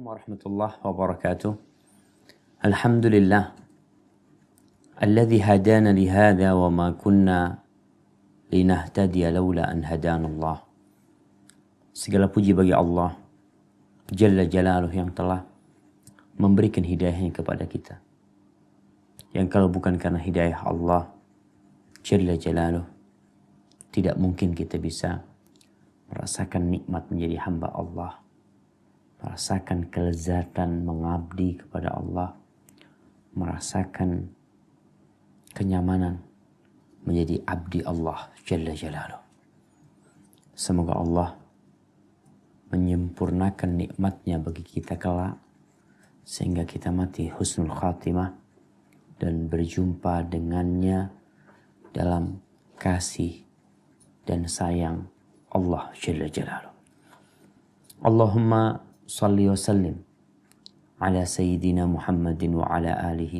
Assalamualaikum warahmatullahi wabarakatuh. Alhamdulillah. Alladhi hadana lihada. Wa ma وما كنا لنهتدي لولا an هدانا Allah. segala puji bagi Allah Jalla Jalaluh yang telah memberikan hidayahnya kepada kita yang kalau bukan karena hidayah Allah Jalla Jalaluh tidak mungkin kita bisa merasakan nikmat menjadi hamba Allah merasakan kelezatan mengabdi kepada Allah, merasakan kenyamanan menjadi abdi Allah Jalla Jalaluh. Semoga Allah menyempurnakan nikmatnya bagi kita kelak sehingga kita mati husnul khatimah dan berjumpa dengannya dalam kasih dan sayang Allah Jalla Jalaluh. Allahumma صل وسلم على سيدنا محمد وعلى آله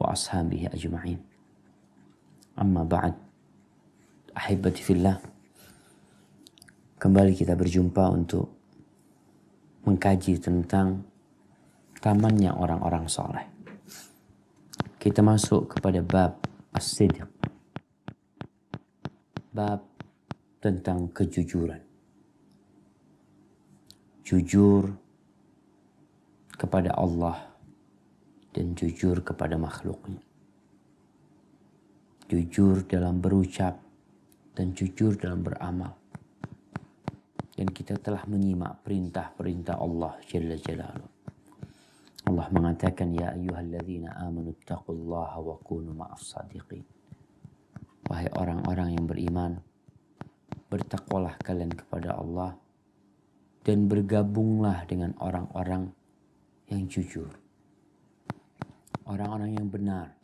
وأصحابه أجمعين أما بعد أحبتي في الله Kembali kita berjumpa untuk mengkaji tentang tamannya orang-orang soleh. Kita masuk kepada bab as -sidq. Bab tentang kejujuran jujur kepada Allah dan jujur kepada makhluknya. Jujur dalam berucap dan jujur dalam beramal. Dan kita telah menyimak perintah-perintah Allah Jalla Jalaluh. Allah mengatakan ya ayyuhalladzina amanu taqullaha wa kunu ma'as sadiqin. Wahai orang-orang yang beriman, bertakwalah kalian kepada Allah dan bergabunglah dengan orang-orang yang jujur, orang-orang yang benar,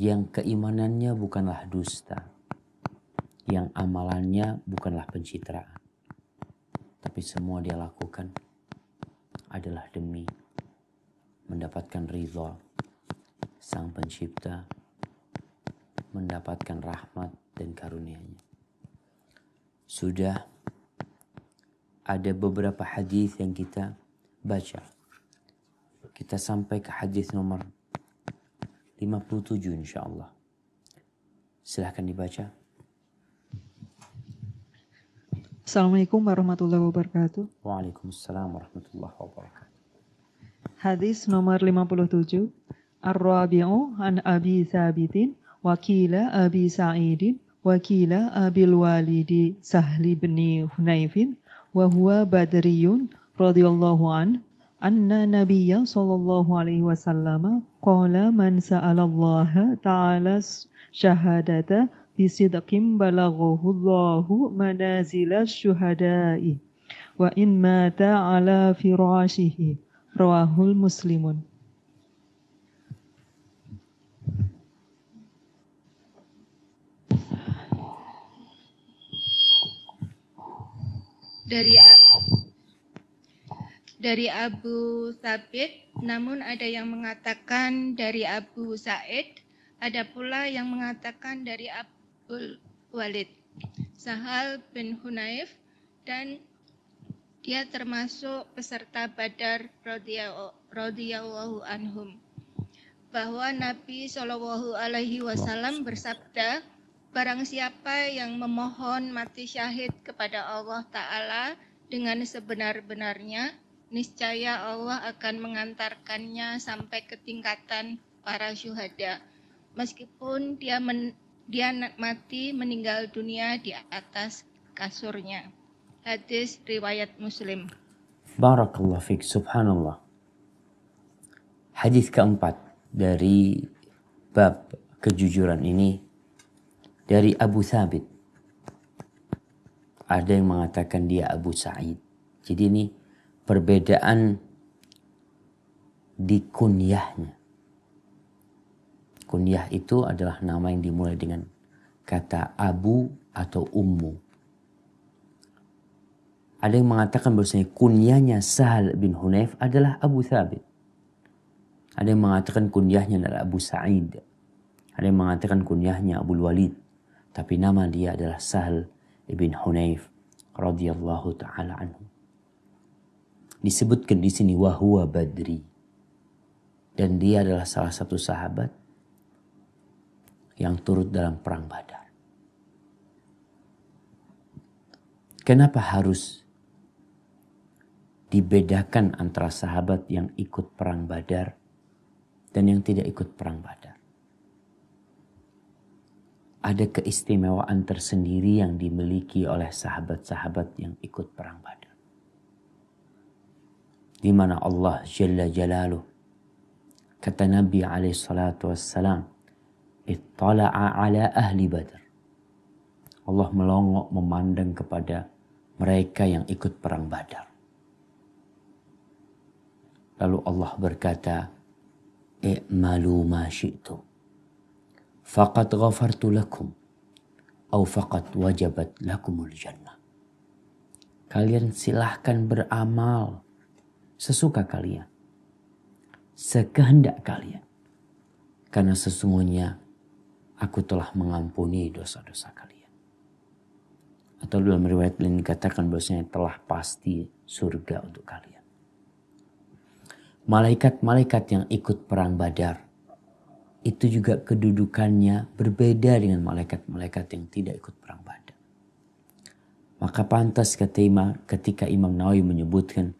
yang keimanannya bukanlah dusta, yang amalannya bukanlah pencitraan, tapi semua dia lakukan adalah demi mendapatkan ridho Sang Pencipta, mendapatkan rahmat dan karunia-Nya. Sudah ada beberapa hadis yang kita baca. Kita sampai ke hadis nomor 57 insyaallah. Silahkan dibaca. Assalamualaikum warahmatullahi wabarakatuh. Waalaikumsalam warahmatullahi wabarakatuh. Hadis nomor 57. Ar-Rabi'u an Abi Thabitin wakila Abi Sa'idin wakila Abil Walidi Sahli bin Hunaifin وهو بدري رضي الله عنه أن النبي صلى الله عليه وسلم قال من سأل الله تعالى شهادة بصدق بلغه الله منازل الشهداء وإن مات على فراشه رواه المسلمون dari dari Abu Sabit, namun ada yang mengatakan dari Abu Said, ada pula yang mengatakan dari Abdul Walid, Sahal bin Hunaif, dan dia termasuk peserta Badar radhiyallahu anhum bahwa Nabi Shallallahu alaihi wasallam bersabda Barang siapa yang memohon mati syahid kepada Allah Ta'ala dengan sebenar-benarnya, niscaya Allah akan mengantarkannya sampai ke tingkatan para syuhada. Meskipun dia men, dia mati meninggal dunia di atas kasurnya. Hadis riwayat Muslim. Barakallah fiq subhanallah. Hadis keempat dari bab kejujuran ini dari Abu Thabit. Ada yang mengatakan dia Abu Sa'id. Jadi ini perbedaan di kunyahnya. Kunyah itu adalah nama yang dimulai dengan kata abu atau ummu. Ada yang mengatakan bahwasanya kunyahnya Sahal bin Hunayf adalah Abu Thabit. Ada yang mengatakan kunyahnya adalah Abu Sa'id. Ada yang mengatakan kunyahnya Abu Walid. Tapi nama dia adalah Sahal ibn Hunayf radhiyallahu taala anhu. Disebutkan di sini wahwa Badri. Dan dia adalah salah satu sahabat yang turut dalam perang Badar. Kenapa harus dibedakan antara sahabat yang ikut perang Badar dan yang tidak ikut perang Badar? ada keistimewaan tersendiri yang dimiliki oleh sahabat-sahabat yang ikut perang Badar. Di mana Allah Jalla Jalaluh kata Nabi alaihi salatu wassalam, "Ittala'a ala ahli Badar." Allah melongok memandang kepada mereka yang ikut perang Badar. Lalu Allah berkata, "I'malu ma syi'tum." faqad ghafartu lakum au faqad wajabat lakumul jannah. Kalian silahkan beramal sesuka kalian. Sekehendak kalian. Karena sesungguhnya aku telah mengampuni dosa-dosa kalian. Atau dalam riwayat lain dikatakan bahwasanya telah pasti surga untuk kalian. Malaikat-malaikat yang ikut perang badar itu juga kedudukannya berbeda dengan malaikat-malaikat yang tidak ikut perang badan. Maka pantas kata Imam, ketika Imam Nawawi menyebutkan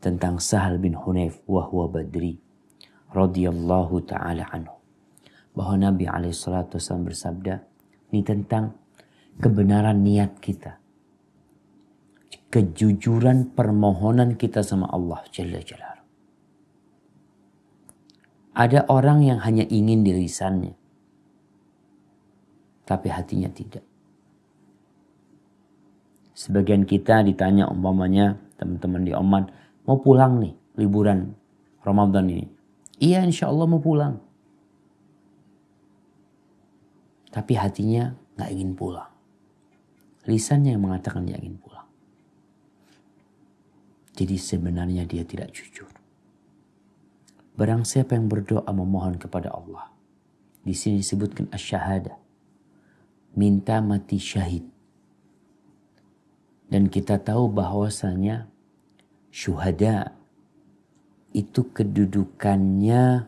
tentang Sahal bin Hunayf wahwa Badri radhiyallahu taala anhu bahwa Nabi alaihissalatu bersabda ini tentang kebenaran niat kita kejujuran permohonan kita sama Allah jalla jalla. Ada orang yang hanya ingin di lisannya, tapi hatinya tidak. Sebagian kita ditanya umpamanya teman-teman di Oman, mau pulang nih liburan Ramadan ini. Iya insya Allah mau pulang. Tapi hatinya gak ingin pulang. Lisannya yang mengatakan dia ingin pulang. Jadi sebenarnya dia tidak jujur. Barang siapa yang berdoa memohon kepada Allah. Di sini disebutkan asyhadah. Minta mati syahid. Dan kita tahu bahwasanya syuhada itu kedudukannya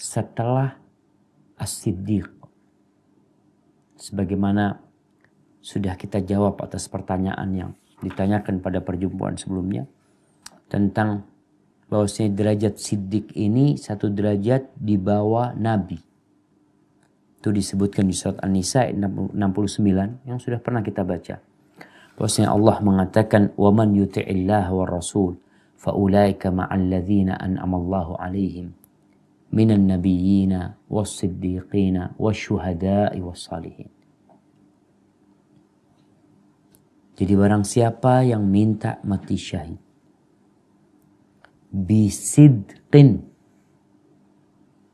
setelah as-siddiq. Sebagaimana sudah kita jawab atas pertanyaan yang ditanyakan pada perjumpaan sebelumnya tentang bahwasanya derajat siddiq ini satu derajat di bawah nabi. Itu disebutkan di surat An-Nisa 69 yang sudah pernah kita baca. Bahwasanya Allah mengatakan wa man yuti'illah wa rasul fa ulaika ma'al ladzina an'ama Allahu 'alaihim minan nabiyyina was-siddiqina wasy was-salihin. Jadi barang siapa yang minta mati syahid bisidqin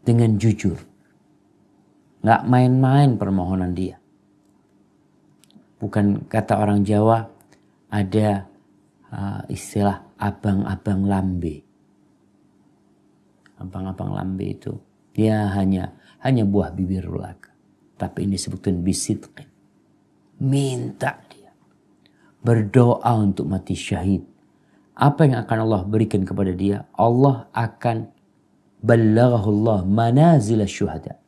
dengan jujur. Nggak main-main permohonan dia. Bukan kata orang Jawa ada uh, istilah abang-abang lambe. Abang-abang lambe itu dia hanya hanya buah bibir belaka. Tapi ini sebetulnya bisidqin. Minta dia. Berdoa untuk mati syahid apa yang akan Allah berikan kepada dia? Allah akan balaghahullah manazil syuhada.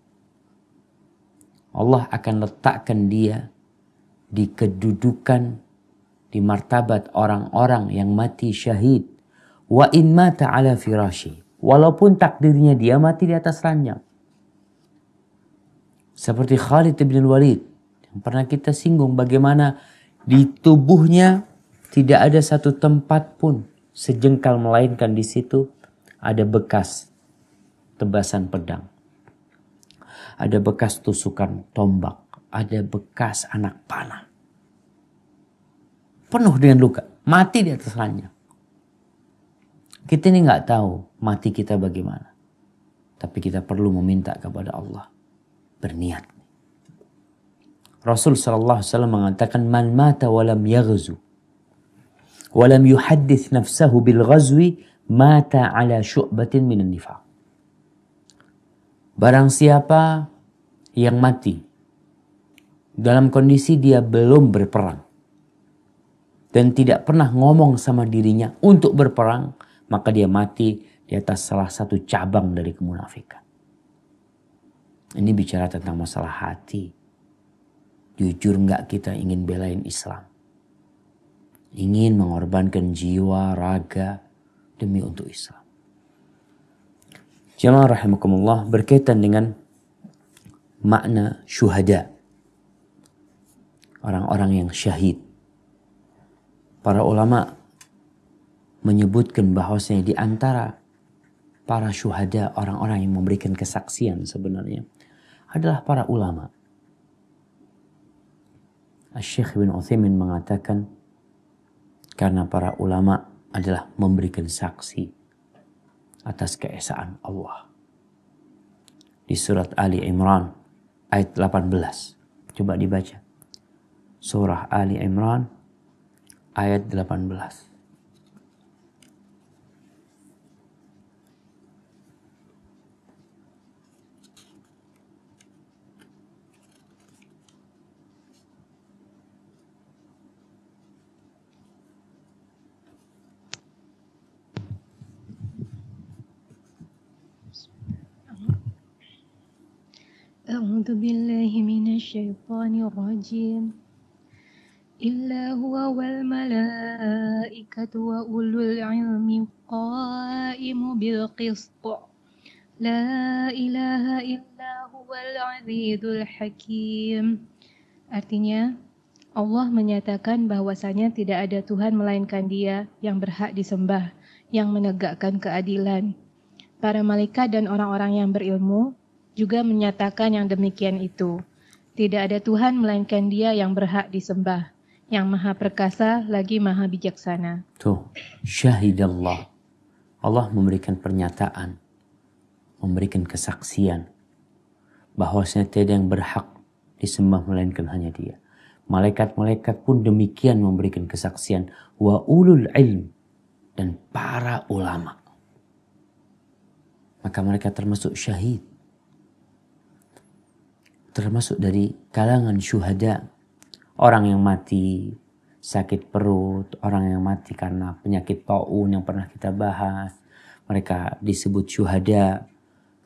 Allah akan letakkan dia di kedudukan di martabat orang-orang yang mati syahid. Wa in mata ala firashi. Walaupun takdirnya dia mati di atas ranjang. Seperti Khalid bin Walid yang pernah kita singgung bagaimana di tubuhnya tidak ada satu tempat pun sejengkal melainkan di situ ada bekas tebasan pedang. Ada bekas tusukan tombak, ada bekas anak panah. Penuh dengan luka, mati di atas ranjang. Kita ini nggak tahu mati kita bagaimana. Tapi kita perlu meminta kepada Allah. Berniat. Rasul Shallallahu Alaihi mengatakan man mata walam yaghzu walam يحدث نفسه بالغزو مات على شعبة من النفاق Barang siapa yang mati dalam kondisi dia belum berperang dan tidak pernah ngomong sama dirinya untuk berperang, maka dia mati di atas salah satu cabang dari kemunafikan. Ini bicara tentang masalah hati. Jujur nggak kita ingin belain Islam? ingin mengorbankan jiwa, raga demi untuk Islam. Jemaah rahimakumullah berkaitan dengan makna syuhada. Orang-orang yang syahid. Para ulama menyebutkan bahwasanya di antara para syuhada, orang-orang yang memberikan kesaksian sebenarnya adalah para ulama. Syekh bin Uthaymin mengatakan karena para ulama adalah memberikan saksi atas keesaan Allah. Di surat Ali Imran ayat 18. Coba dibaca. Surah Ali Imran ayat 18. أعوذ بالله من الشيطان الرجيم إلا هو والملائكة وأولو العلم قائم بالقسط لا إله إلا هو العزيز الحكيم Artinya, Allah menyatakan bahwasanya tidak ada Tuhan melainkan Dia yang berhak disembah, yang menegakkan keadilan. Para malaikat dan orang-orang yang berilmu juga menyatakan yang demikian itu. Tidak ada Tuhan melainkan Dia yang berhak disembah, yang Maha Perkasa lagi Maha Bijaksana. Tuh, syahidallah. Allah memberikan pernyataan, memberikan kesaksian bahwasanya tidak yang berhak disembah melainkan hanya Dia. Malaikat-malaikat pun demikian memberikan kesaksian wa ulul ilm dan para ulama. Maka mereka termasuk syahid termasuk dari kalangan syuhada orang yang mati sakit perut, orang yang mati karena penyakit taun yang pernah kita bahas. Mereka disebut syuhada.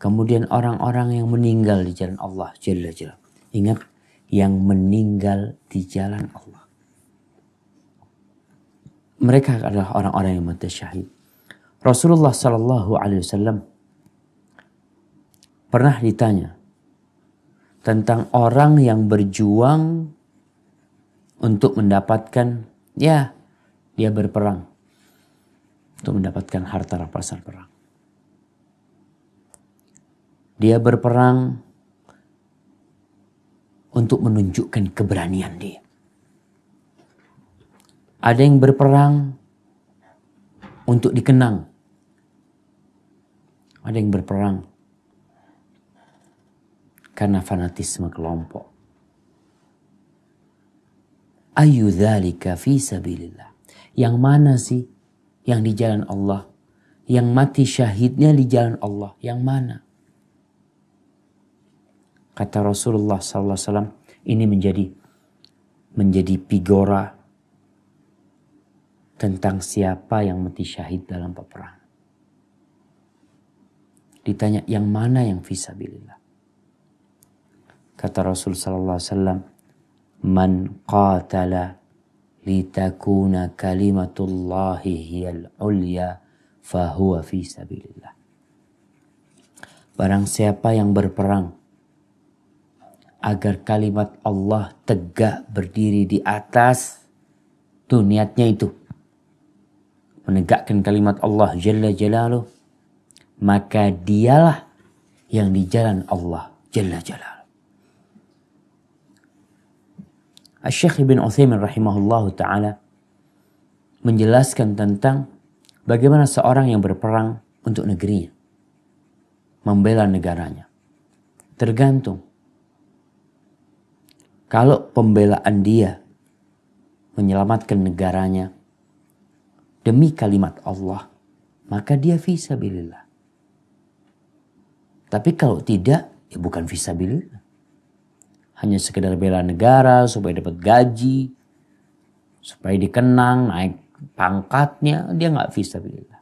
Kemudian orang-orang yang meninggal di jalan Allah Jalla Jalla. Ingat yang meninggal di jalan Allah. Mereka adalah orang-orang yang mati syahid. Rasulullah Shallallahu Alaihi Wasallam pernah ditanya tentang orang yang berjuang untuk mendapatkan ya dia berperang untuk mendapatkan harta rampasan perang. Dia berperang untuk menunjukkan keberanian dia. Ada yang berperang untuk dikenang. Ada yang berperang karena fanatisme kelompok. Ayu dhalika fi sabilillah. Yang mana sih yang di jalan Allah? Yang mati syahidnya di jalan Allah, yang mana? Kata Rasulullah SAW, ini menjadi menjadi pigora tentang siapa yang mati syahid dalam peperangan. Ditanya yang mana yang visabilillah. Kata Rasul sallallahu alaihi wasallam, "Man qatala litakuna kalimatullahi hiyal ulya fahuwa fi sabilillah." Barang siapa yang berperang agar kalimat Allah tegak berdiri di atas tuh niatnya itu menegakkan kalimat Allah jalla jalaluh maka dialah yang di jalan Allah jalla jalaluh Syekh Ibn Uthaymin rahimahullah ta'ala menjelaskan tentang bagaimana seorang yang berperang untuk negerinya, membela negaranya. Tergantung kalau pembelaan dia menyelamatkan negaranya demi kalimat Allah, maka dia visabilillah. Tapi kalau tidak, ya bukan visabilillah hanya sekedar bela negara supaya dapat gaji, supaya dikenang, naik pangkatnya, dia nggak fisabilillah.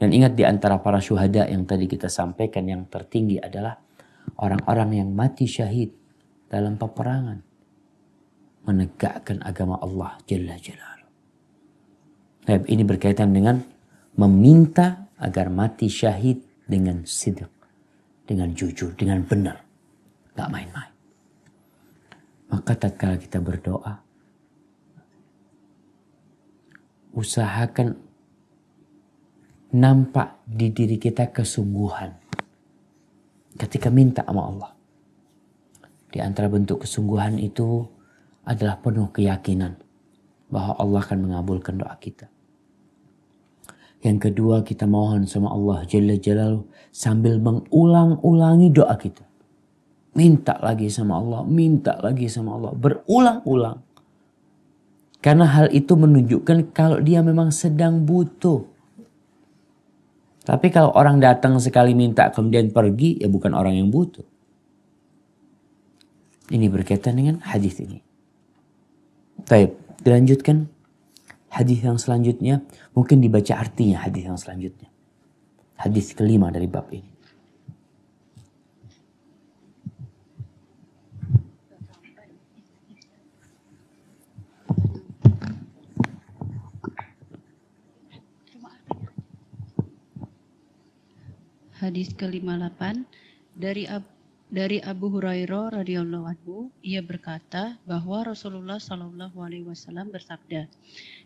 Dan ingat di antara para syuhada yang tadi kita sampaikan yang tertinggi adalah orang-orang yang mati syahid dalam peperangan. Menegakkan agama Allah Jalla jelas Nah, ini berkaitan dengan meminta agar mati syahid dengan sidik, dengan jujur, dengan benar. Gak main-main. Maka tatkala kita berdoa, usahakan nampak di diri kita kesungguhan ketika minta sama Allah. Di antara bentuk kesungguhan itu adalah penuh keyakinan bahwa Allah akan mengabulkan doa kita. Yang kedua kita mohon sama Allah Jalla Jalal sambil mengulang-ulangi doa kita. Minta lagi sama Allah, minta lagi sama Allah, berulang-ulang. Karena hal itu menunjukkan kalau dia memang sedang butuh. Tapi kalau orang datang sekali minta kemudian pergi, ya bukan orang yang butuh. Ini berkaitan dengan hadis ini. Baik, dilanjutkan hadis yang selanjutnya. Mungkin dibaca artinya hadis yang selanjutnya. Hadis kelima dari bab ini. Hadis ke-58 dari Ab dari Abu Hurairah radhiyallahu anhu, ia berkata bahwa Rasulullah shallallahu alaihi wasallam bersabda,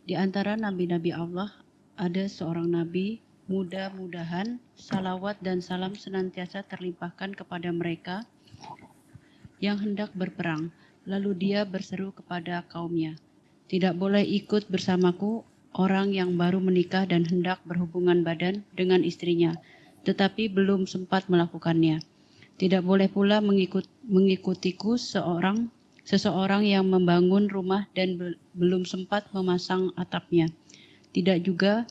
di antara nabi-nabi Allah ada seorang nabi mudah-mudahan salawat dan salam senantiasa terlimpahkan kepada mereka yang hendak berperang. Lalu dia berseru kepada kaumnya, tidak boleh ikut bersamaku orang yang baru menikah dan hendak berhubungan badan dengan istrinya tetapi belum sempat melakukannya. Tidak boleh pula mengikut, mengikutiku seorang seseorang yang membangun rumah dan be, belum sempat memasang atapnya. Tidak juga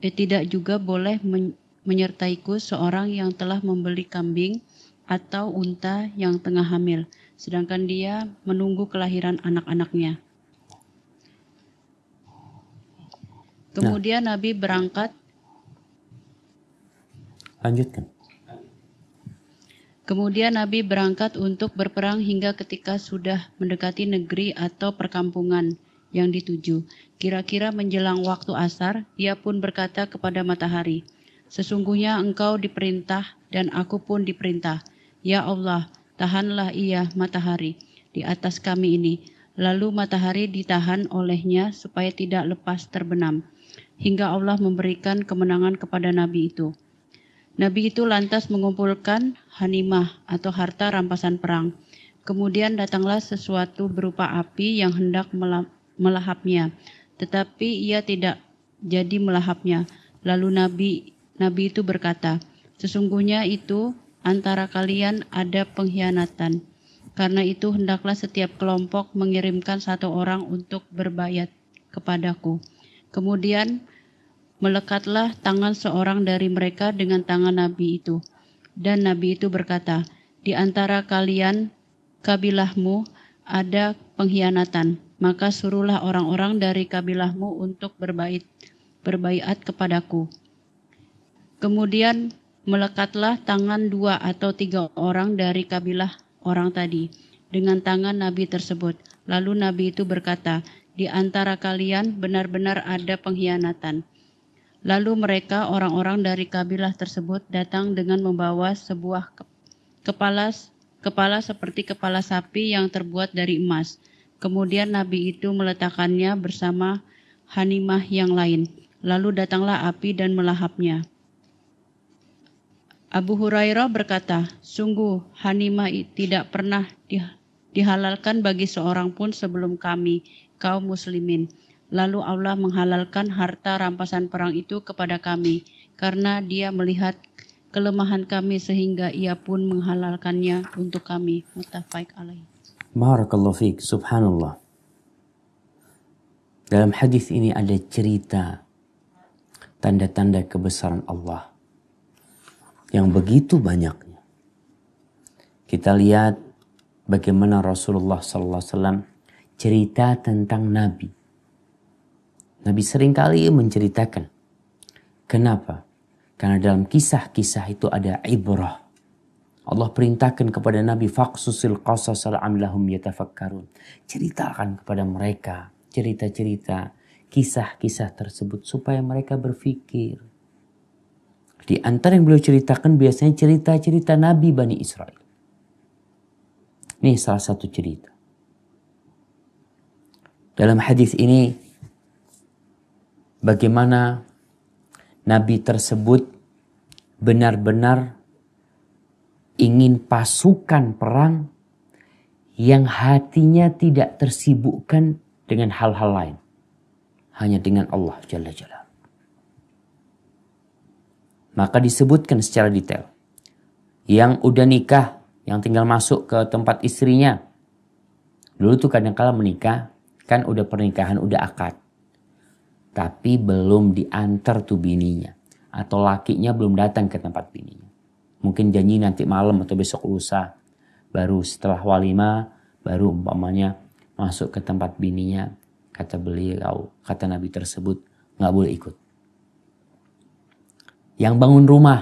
eh, tidak juga boleh men, menyertaiku seorang yang telah membeli kambing atau unta yang tengah hamil, sedangkan dia menunggu kelahiran anak-anaknya. Nah. Kemudian nah. Nabi berangkat Lanjutkan. Kemudian Nabi berangkat untuk berperang hingga ketika sudah mendekati negeri atau perkampungan yang dituju. Kira-kira menjelang waktu asar, ia pun berkata kepada matahari, Sesungguhnya engkau diperintah dan aku pun diperintah. Ya Allah, tahanlah ia matahari di atas kami ini. Lalu matahari ditahan olehnya supaya tidak lepas terbenam. Hingga Allah memberikan kemenangan kepada Nabi itu. Nabi itu lantas mengumpulkan hanimah atau harta rampasan perang. Kemudian datanglah sesuatu berupa api yang hendak melahapnya, tetapi ia tidak jadi melahapnya. Lalu Nabi Nabi itu berkata, "Sesungguhnya itu antara kalian ada pengkhianatan. Karena itu hendaklah setiap kelompok mengirimkan satu orang untuk berbayat kepadaku." Kemudian Melekatlah tangan seorang dari mereka dengan tangan Nabi itu. Dan Nabi itu berkata, Di antara kalian, kabilahmu, ada pengkhianatan. Maka suruhlah orang-orang dari kabilahmu untuk berbaik berbaiat kepadaku. Kemudian melekatlah tangan dua atau tiga orang dari kabilah orang tadi dengan tangan Nabi tersebut. Lalu Nabi itu berkata, di antara kalian benar-benar ada pengkhianatan. Lalu mereka orang-orang dari kabilah tersebut datang dengan membawa sebuah kepala kepala seperti kepala sapi yang terbuat dari emas. Kemudian nabi itu meletakkannya bersama Hanimah yang lain. Lalu datanglah api dan melahapnya. Abu Hurairah berkata, "Sungguh Hanimah tidak pernah dihalalkan bagi seorang pun sebelum kami, kaum muslimin." Lalu Allah menghalalkan harta rampasan perang itu kepada kami, karena Dia melihat kelemahan kami sehingga Ia pun menghalalkannya untuk kami. Mutafaik alaih. Barakallahu fiik, subhanallah. Dalam hadis ini ada cerita tanda-tanda kebesaran Allah yang begitu banyaknya. Kita lihat bagaimana Rasulullah SAW cerita tentang Nabi Nabi seringkali menceritakan. Kenapa? Karena dalam kisah-kisah itu ada ibrah. Allah perintahkan kepada Nabi Faksusil qasas amlahum yatafakkarun. Ceritakan kepada mereka cerita-cerita kisah-kisah tersebut supaya mereka berpikir. Di antara yang beliau ceritakan biasanya cerita-cerita Nabi Bani Israel. Ini salah satu cerita. Dalam hadis ini bagaimana nabi tersebut benar-benar ingin pasukan perang yang hatinya tidak tersibukkan dengan hal-hal lain. Hanya dengan Allah Jalla Jalla. Maka disebutkan secara detail. Yang udah nikah, yang tinggal masuk ke tempat istrinya. Dulu tuh kadang kala menikah, kan udah pernikahan, udah akad tapi belum diantar tuh bininya atau lakinya belum datang ke tempat bininya. Mungkin janji nanti malam atau besok lusa. Baru setelah walima, baru umpamanya masuk ke tempat bininya. Kata beliau, kata Nabi tersebut, nggak boleh ikut. Yang bangun rumah,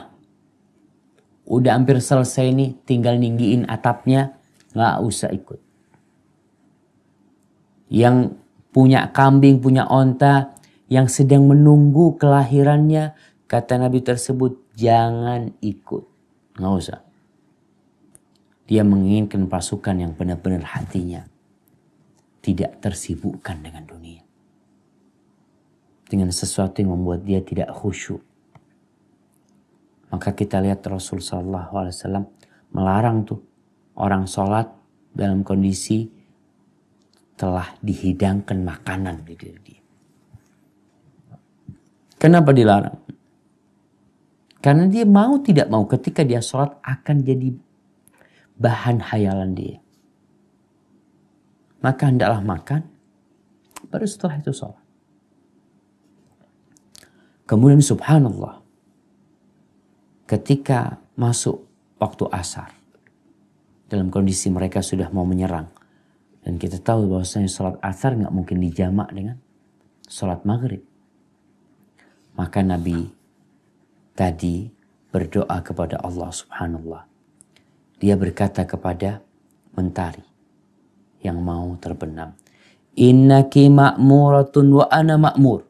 udah hampir selesai nih, tinggal ninggiin atapnya, nggak usah ikut. Yang punya kambing, punya onta, yang sedang menunggu kelahirannya, kata Nabi tersebut, jangan ikut. Nggak usah. Dia menginginkan pasukan yang benar-benar hatinya tidak tersibukkan dengan dunia. Dengan sesuatu yang membuat dia tidak khusyuk. Maka kita lihat Rasul saw melarang tuh orang sholat dalam kondisi telah dihidangkan makanan di dia. Kenapa dilarang? Karena dia mau tidak mau ketika dia sholat akan jadi bahan hayalan dia. Maka hendaklah makan, baru setelah itu sholat. Kemudian subhanallah, ketika masuk waktu asar, dalam kondisi mereka sudah mau menyerang, dan kita tahu bahwasanya sholat asar nggak mungkin dijamak dengan sholat maghrib. Maka Nabi tadi berdoa kepada Allah subhanallah. Dia berkata kepada mentari yang mau terbenam. Inna ki ma'muratun wa ana ma'mur.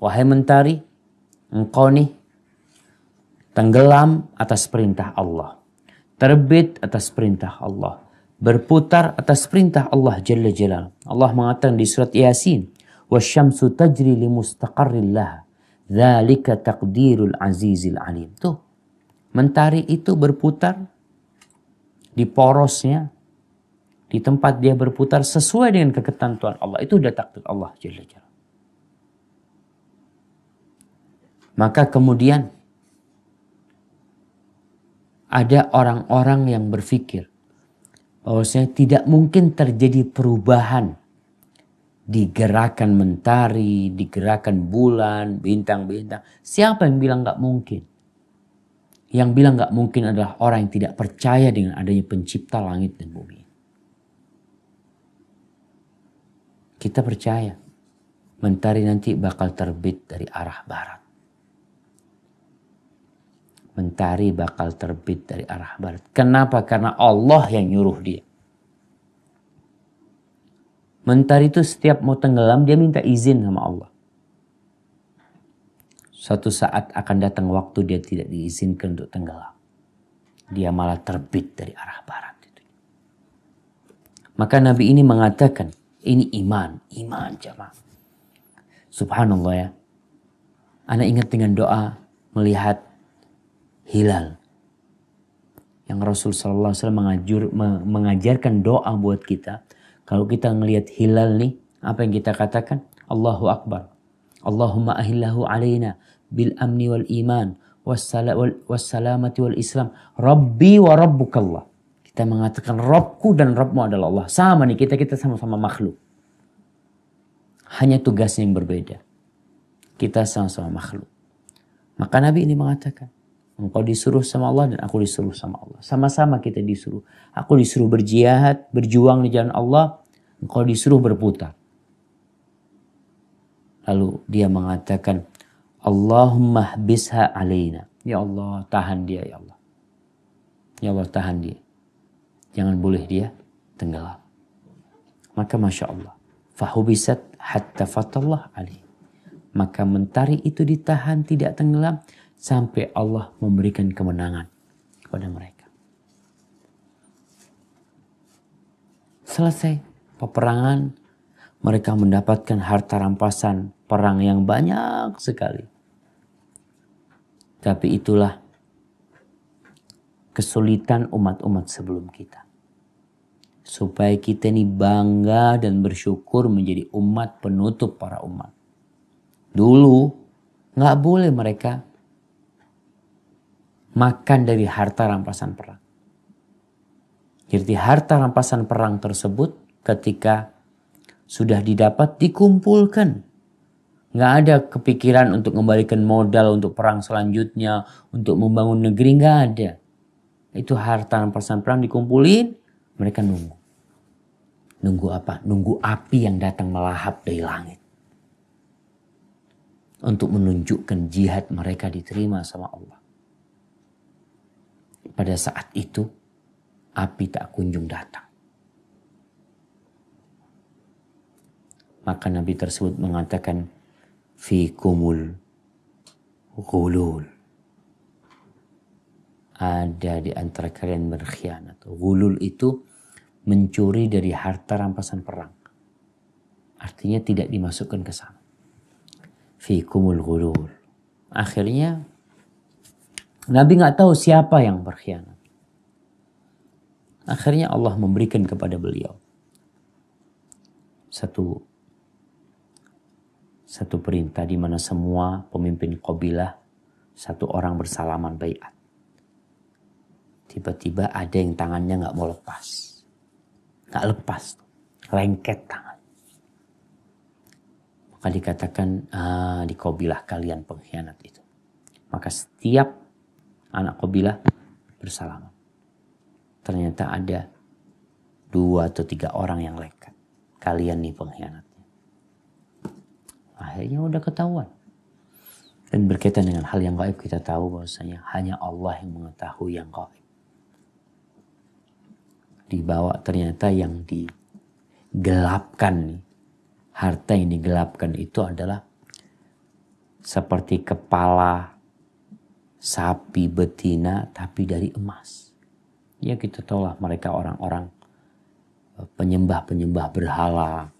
Wahai mentari, engkau nih tenggelam atas perintah Allah. Terbit atas perintah Allah. Berputar atas perintah Allah Jalla Jalal. Allah mengatakan di surat Yasin, "Wasyamsu tajri li mustaqarrillah." Zalika takdirul azizil alim. Tuh, mentari itu berputar di porosnya, di tempat dia berputar sesuai dengan keketentuan Allah. Itu sudah takdir Allah Jalla Jalla. Maka kemudian ada orang-orang yang berpikir bahwasanya tidak mungkin terjadi perubahan digerakkan mentari, digerakkan bulan, bintang-bintang. Siapa yang bilang gak mungkin? Yang bilang gak mungkin adalah orang yang tidak percaya dengan adanya pencipta langit dan bumi. Kita percaya mentari nanti bakal terbit dari arah barat. Mentari bakal terbit dari arah barat. Kenapa? Karena Allah yang nyuruh dia. Mentari itu setiap mau tenggelam dia minta izin sama Allah. Suatu saat akan datang waktu dia tidak diizinkan untuk tenggelam. Dia malah terbit dari arah barat. Itu. Maka Nabi ini mengatakan, ini iman, iman jemaah. Subhanallah ya. Anda ingat dengan doa melihat hilal. Yang Rasul SAW Alaihi mengajarkan doa buat kita kalau kita melihat hilal nih, apa yang kita katakan? Allahu Akbar. Allahumma ahillahu alaina bil amni wal iman wassalamati wal islam. Rabbi wa rabbukallah. Kita mengatakan Rabbku dan Rabbmu adalah Allah. Sama nih kita, kita sama-sama makhluk. Hanya tugasnya yang berbeda. Kita sama-sama makhluk. Maka Nabi ini mengatakan, engkau disuruh sama Allah dan aku disuruh sama Allah. Sama-sama kita disuruh. Aku disuruh berjihad, berjuang di jalan Allah, engkau disuruh berputar. Lalu dia mengatakan, Allahumma bisha alaina. Ya Allah, tahan dia ya Allah. Ya Allah, tahan dia. Jangan boleh dia tenggelam. Maka Masya Allah. Fahubisat hatta fatallah alih. Maka mentari itu ditahan tidak tenggelam sampai Allah memberikan kemenangan kepada mereka. Selesai peperangan, mereka mendapatkan harta rampasan perang yang banyak sekali. Tapi itulah kesulitan umat-umat sebelum kita. Supaya kita ini bangga dan bersyukur menjadi umat penutup para umat. Dulu nggak boleh mereka makan dari harta rampasan perang. Jadi harta rampasan perang tersebut ketika sudah didapat dikumpulkan. Nggak ada kepikiran untuk mengembalikan modal untuk perang selanjutnya, untuk membangun negeri, nggak ada. Itu harta persan perang dikumpulin, mereka nunggu. Nunggu apa? Nunggu api yang datang melahap dari langit. Untuk menunjukkan jihad mereka diterima sama Allah. Pada saat itu, api tak kunjung datang. Maka Nabi tersebut mengatakan, fi kumul gulul. Ada di antara kalian berkhianat. Gulul itu mencuri dari harta rampasan perang. Artinya tidak dimasukkan ke sana. Fi kumul gulul. Akhirnya Nabi nggak tahu siapa yang berkhianat. Akhirnya Allah memberikan kepada beliau satu satu perintah di mana semua pemimpin kabilah satu orang bersalaman baiat. Tiba-tiba ada yang tangannya nggak mau lepas, nggak lepas, lengket tangan. Maka dikatakan ah, di kabilah kalian pengkhianat itu. Maka setiap anak kabilah bersalaman. Ternyata ada dua atau tiga orang yang lengket. Kalian nih pengkhianat akhirnya udah ketahuan. Dan berkaitan dengan hal yang gaib kita tahu bahwasanya hanya Allah yang mengetahui yang gaib. Dibawa ternyata yang digelapkan nih. Harta yang digelapkan itu adalah seperti kepala sapi betina tapi dari emas. Ya kita lah mereka orang-orang penyembah-penyembah berhala.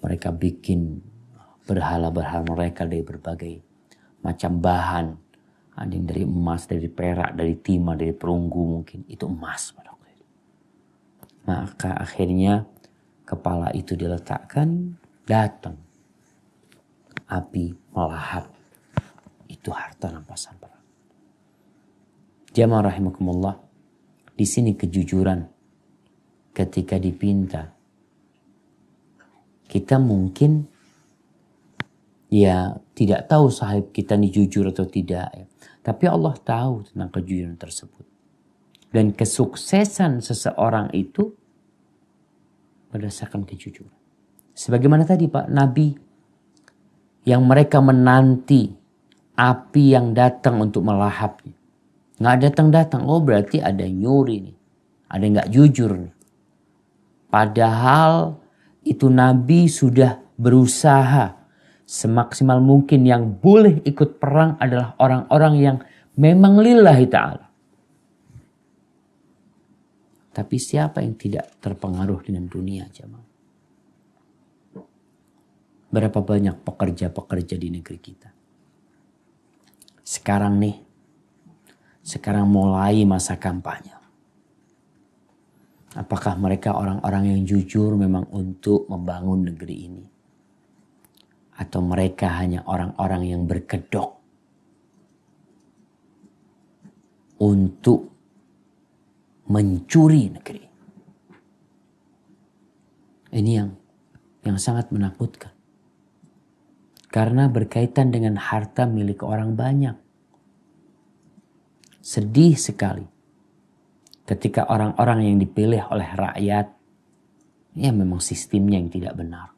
Mereka bikin berhala-berhala mereka dari berbagai macam bahan. Ada yang dari emas, dari perak, dari timah, dari perunggu mungkin. Itu emas. Maka akhirnya kepala itu diletakkan, datang. Api melahap. Itu harta rampasan perang. Jamaah rahimakumullah. Di sini kejujuran ketika dipinta kita mungkin ya tidak tahu sahib kita ini jujur atau tidak ya. Tapi Allah tahu tentang kejujuran tersebut. Dan kesuksesan seseorang itu berdasarkan kejujuran. Sebagaimana tadi Pak Nabi yang mereka menanti api yang datang untuk melahapnya. Nggak datang-datang, oh berarti ada nyuri nih. Ada yang nggak jujur. Nih. Padahal itu Nabi sudah berusaha semaksimal mungkin yang boleh ikut perang adalah orang-orang yang memang lillahi ta'ala. Tapi siapa yang tidak terpengaruh dengan dunia jemaah? Berapa banyak pekerja-pekerja di negeri kita? Sekarang nih, sekarang mulai masa kampanye. Apakah mereka orang-orang yang jujur memang untuk membangun negeri ini? atau mereka hanya orang-orang yang berkedok untuk mencuri negeri. Ini yang yang sangat menakutkan. Karena berkaitan dengan harta milik orang banyak. Sedih sekali ketika orang-orang yang dipilih oleh rakyat ya memang sistemnya yang tidak benar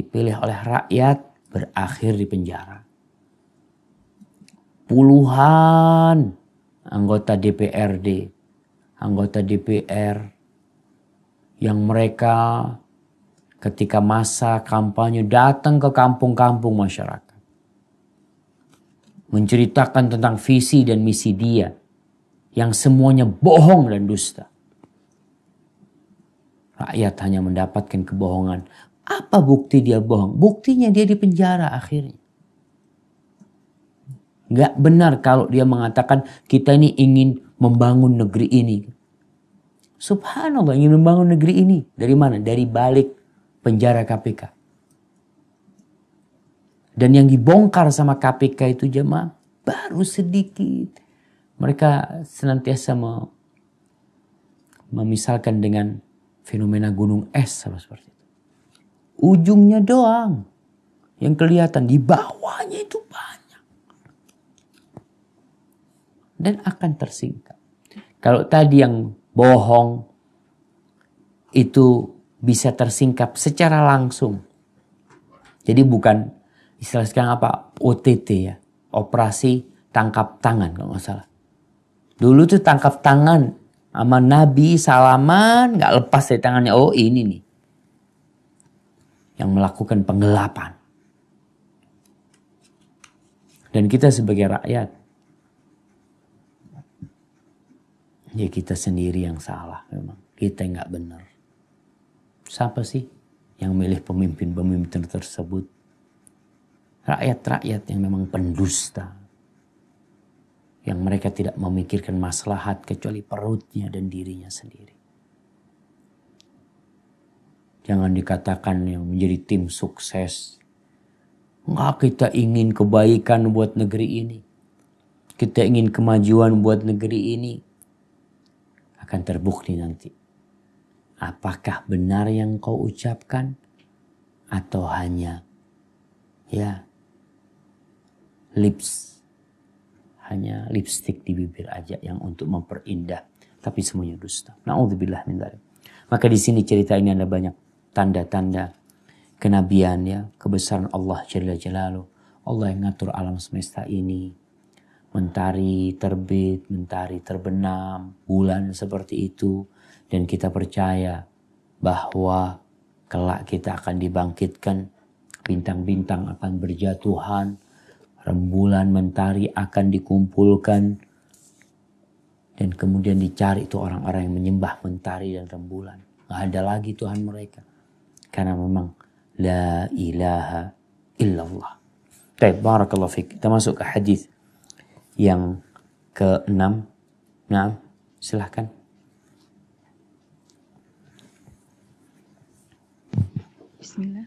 dipilih oleh rakyat berakhir di penjara. Puluhan anggota DPRD, anggota DPR yang mereka ketika masa kampanye datang ke kampung-kampung masyarakat. Menceritakan tentang visi dan misi dia yang semuanya bohong dan dusta. Rakyat hanya mendapatkan kebohongan. Apa bukti dia bohong? Buktinya dia di penjara akhirnya. Gak benar kalau dia mengatakan kita ini ingin membangun negeri ini. Subhanallah ingin membangun negeri ini. Dari mana? Dari balik penjara KPK. Dan yang dibongkar sama KPK itu jemaah baru sedikit. Mereka senantiasa memisalkan dengan fenomena gunung es sama seperti Ujungnya doang yang kelihatan di bawahnya itu banyak. Dan akan tersingkap. Kalau tadi yang bohong itu bisa tersingkap secara langsung. Jadi bukan istilah sekarang apa OTT ya, operasi tangkap tangan kalau nggak salah. Dulu tuh tangkap tangan sama Nabi salaman nggak lepas dari tangannya. Oh ini nih yang melakukan penggelapan. Dan kita sebagai rakyat, ya kita sendiri yang salah memang. Kita nggak benar. Siapa sih yang milih pemimpin-pemimpin tersebut? Rakyat-rakyat yang memang pendusta. Yang mereka tidak memikirkan maslahat kecuali perutnya dan dirinya sendiri. Jangan dikatakan yang menjadi tim sukses. Enggak kita ingin kebaikan buat negeri ini. Kita ingin kemajuan buat negeri ini. Akan terbukti nanti. Apakah benar yang kau ucapkan? Atau hanya ya lips hanya lipstick di bibir aja yang untuk memperindah tapi semuanya dusta. Nauzubillah min minta Maka di sini cerita ini ada banyak tanda-tanda kenabian ya, kebesaran Allah Jalla Jalalu. Allah yang ngatur alam semesta ini. Mentari terbit, mentari terbenam, bulan seperti itu. Dan kita percaya bahwa kelak kita akan dibangkitkan, bintang-bintang akan berjatuhan, rembulan mentari akan dikumpulkan, dan kemudian dicari itu orang-orang yang menyembah mentari dan rembulan. Gak ada lagi Tuhan mereka karena memang la ilaha illallah. Baik, barakallahu fiik. Kita masuk ke hadis yang ke-6. Nah, silahkan. Bismillah.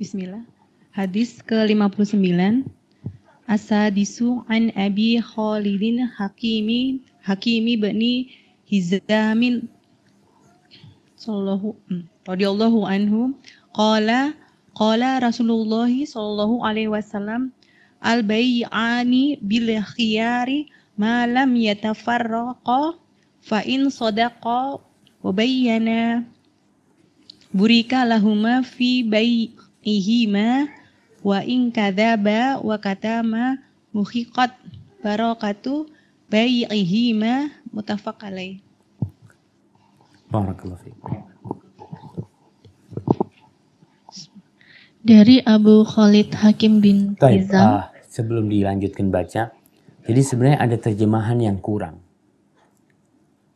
Bismillah. Hadis ke-59. Asadisu an Abi Khalidin Hakimi Hakimi bani Hizamin Sallallahu hmm radhiyallahu anhu qala qala Rasulullah sallallahu alaihi wasallam al bai'ani bil khiyari ma lam yatafarraqa fa in sadaqa wa bayyana burika lahuma fi bai'ihima wa in kadzaba wa katama muhiqat barakatu bai'ihima mutafaq alaih Barakallahu fiik. Dari Abu Khalid Hakim bin Taib, ah, sebelum dilanjutkan baca, jadi sebenarnya ada terjemahan yang kurang.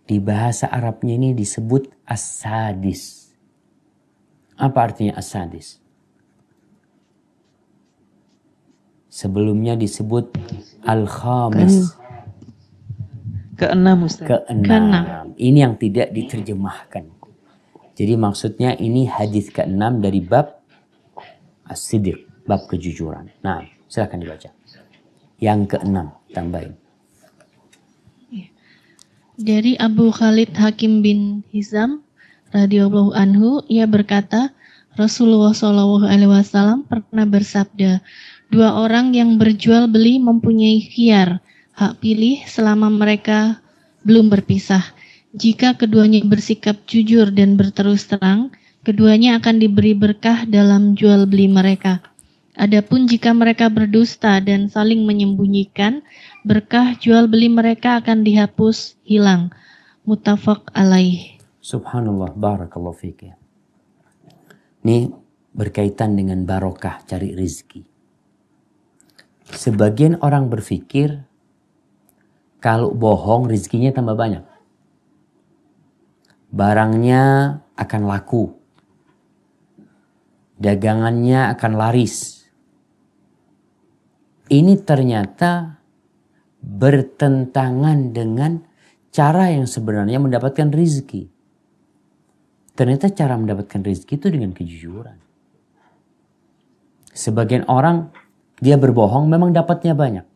Di bahasa Arabnya ini disebut asadis. Apa artinya asadis? Sebelumnya disebut al-khamis. Keenam Ustaz. Keenam. Ke Ini yang tidak diterjemahkan. Jadi maksudnya ini hadis keenam dari bab as sidir bab kejujuran. Nah, silakan dibaca. Yang keenam, tambahin. Iya. Dari Abu Khalid Hakim bin Hizam radhiyallahu anhu, ia berkata, Rasulullah Shallallahu alaihi wasallam pernah bersabda, dua orang yang berjual beli mempunyai khiar, hak pilih selama mereka belum berpisah. Jika keduanya bersikap jujur dan berterus terang, keduanya akan diberi berkah dalam jual beli mereka. Adapun jika mereka berdusta dan saling menyembunyikan, berkah jual beli mereka akan dihapus hilang. Mutafak alaih. Subhanallah, barakallahu fiqh. Ini berkaitan dengan barokah cari rizki. Sebagian orang berpikir kalau bohong rizkinya tambah banyak. Barangnya akan laku dagangannya akan laris. Ini ternyata bertentangan dengan cara yang sebenarnya mendapatkan rezeki. Ternyata cara mendapatkan rezeki itu dengan kejujuran. Sebagian orang dia berbohong memang dapatnya banyak.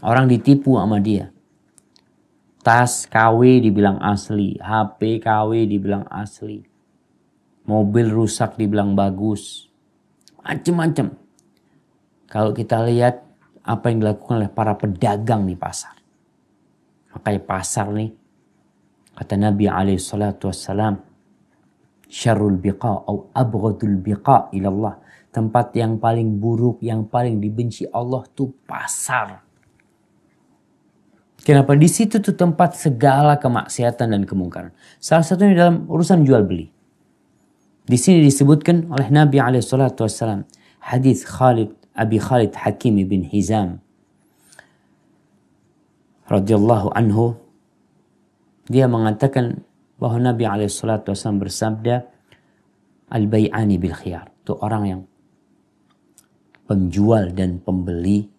Orang ditipu sama dia. Tas KW dibilang asli, HP KW dibilang asli mobil rusak dibilang bagus, macem-macem. Kalau kita lihat apa yang dilakukan oleh para pedagang di pasar. Makanya pasar nih, kata Nabi Alaihissalam, syarul biqa atau abghadul biqa ilallah. Tempat yang paling buruk, yang paling dibenci Allah tuh pasar. Kenapa di situ tuh tempat segala kemaksiatan dan kemungkaran. Salah satunya dalam urusan jual beli. Di sini disebutkan oleh Nabi alaihissalatu hadis Khalid Abi Khalid Hakim bin Hizam radhiyallahu anhu dia mengatakan bahwa Nabi alaihissalatu bersabda al-bai'ani bil khiyar itu orang yang penjual dan pembeli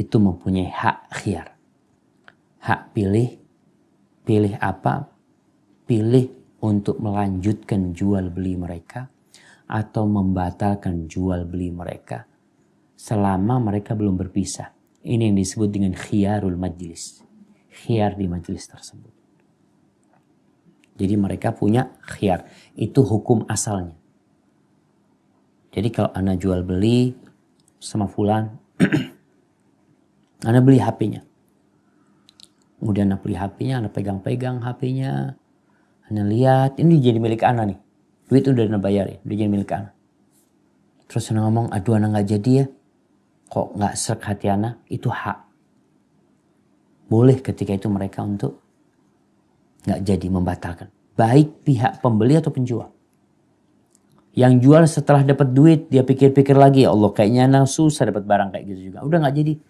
itu mempunyai hak khiyar hak pilih pilih apa pilih untuk melanjutkan jual beli mereka atau membatalkan jual beli mereka selama mereka belum berpisah. Ini yang disebut dengan khiarul majlis. khiar di majlis tersebut. Jadi mereka punya khiar Itu hukum asalnya. Jadi kalau Anda jual beli sama fulan, Anda beli HP-nya. Kemudian Anda beli HP-nya, Anda pegang-pegang HP-nya, Ana lihat, ini jadi milik Ana nih. Duit udah Ana bayarin, ya, udah jadi milik Ana. Terus Ana ngomong, aduh Ana gak jadi ya. Kok gak serk hati Ana? Itu hak. Boleh ketika itu mereka untuk gak jadi membatalkan. Baik pihak pembeli atau penjual. Yang jual setelah dapat duit, dia pikir-pikir lagi, ya Allah kayaknya Ana susah dapat barang kayak gitu juga. Udah gak jadi.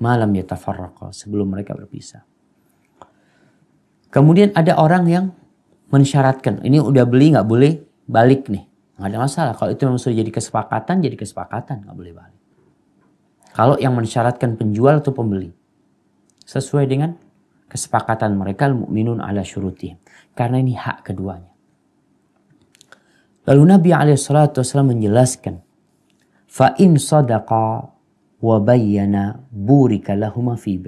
Malam ya tafarraqah, sebelum mereka berpisah. Kemudian ada orang yang mensyaratkan, ini udah beli nggak boleh balik nih. Nggak ada masalah. Kalau itu memang sudah jadi kesepakatan, jadi kesepakatan nggak boleh balik. Kalau yang mensyaratkan penjual atau pembeli sesuai dengan kesepakatan mereka minun ala syurutih. karena ini hak keduanya. Lalu Nabi SAW menjelaskan, fa'in sadaqa وَبَيَّنَا بُورِكَ burika lahuma fi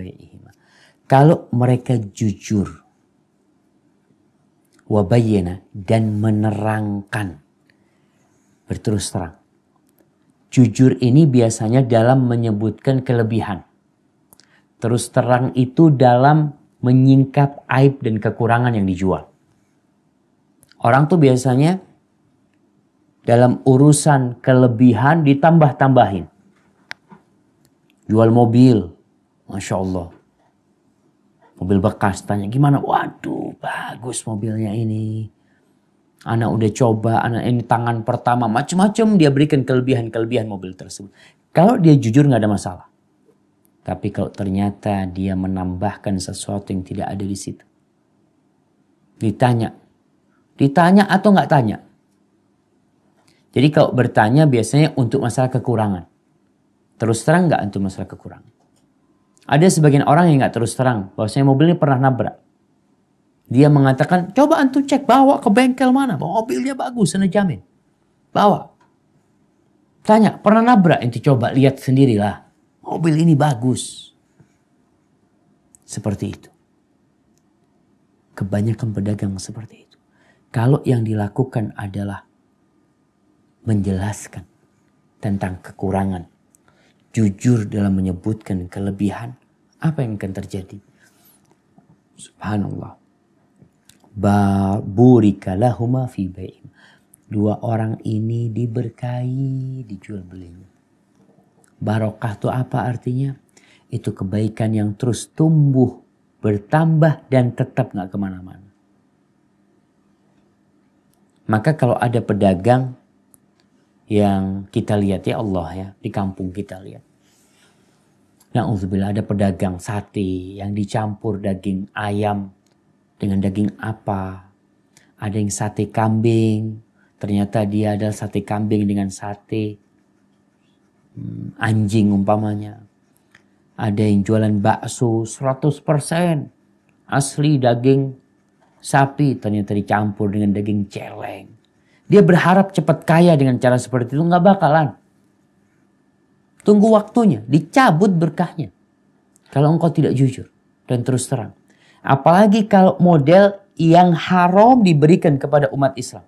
Kalau mereka jujur wabayena dan menerangkan. Berterus terang. Jujur ini biasanya dalam menyebutkan kelebihan. Terus terang itu dalam menyingkap aib dan kekurangan yang dijual. Orang tuh biasanya dalam urusan kelebihan ditambah-tambahin. Jual mobil, Masya Allah mobil bekas tanya gimana waduh bagus mobilnya ini anak udah coba anak ini tangan pertama macem-macem dia berikan kelebihan-kelebihan mobil tersebut kalau dia jujur nggak ada masalah tapi kalau ternyata dia menambahkan sesuatu yang tidak ada di situ ditanya ditanya atau nggak tanya jadi kalau bertanya biasanya untuk masalah kekurangan terus terang nggak untuk masalah kekurangan ada sebagian orang yang nggak terus terang bahwa saya bahwasanya mobilnya pernah nabrak. Dia mengatakan, coba antum cek bawa ke bengkel mana, mobilnya bagus, sana jamin. Bawa. Tanya, pernah nabrak? Inti coba lihat sendirilah. Mobil ini bagus. Seperti itu. Kebanyakan pedagang seperti itu. Kalau yang dilakukan adalah menjelaskan tentang kekurangan, jujur dalam menyebutkan kelebihan, apa yang akan terjadi? Subhanallah. Burika lahuma fi baim. Dua orang ini diberkahi dijual belinya. Barokah itu apa artinya? Itu kebaikan yang terus tumbuh, bertambah dan tetap nggak kemana-mana. Maka kalau ada pedagang yang kita lihat ya Allah ya di kampung kita lihat Nah, Nauzubillah ada pedagang sate yang dicampur daging ayam dengan daging apa. Ada yang sate kambing, ternyata dia adalah sate kambing dengan sate hmm, anjing umpamanya. Ada yang jualan bakso 100% asli daging sapi ternyata dicampur dengan daging celeng. Dia berharap cepat kaya dengan cara seperti itu nggak bakalan. Tunggu waktunya, dicabut berkahnya. Kalau engkau tidak jujur dan terus terang. Apalagi kalau model yang haram diberikan kepada umat Islam.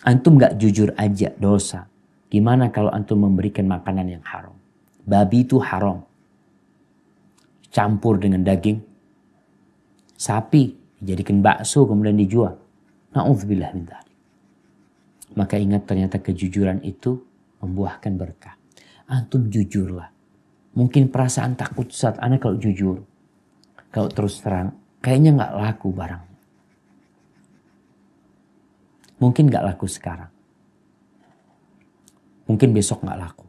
Antum gak jujur aja dosa. Gimana kalau antum memberikan makanan yang haram? Babi itu haram. Campur dengan daging. Sapi dijadikan bakso kemudian dijual. Na'udzubillah minta. Maka ingat ternyata kejujuran itu membuahkan berkah. Antum jujurlah. Mungkin perasaan takut saat anak kalau jujur. Kalau terus terang, kayaknya nggak laku barang. Mungkin nggak laku sekarang. Mungkin besok nggak laku.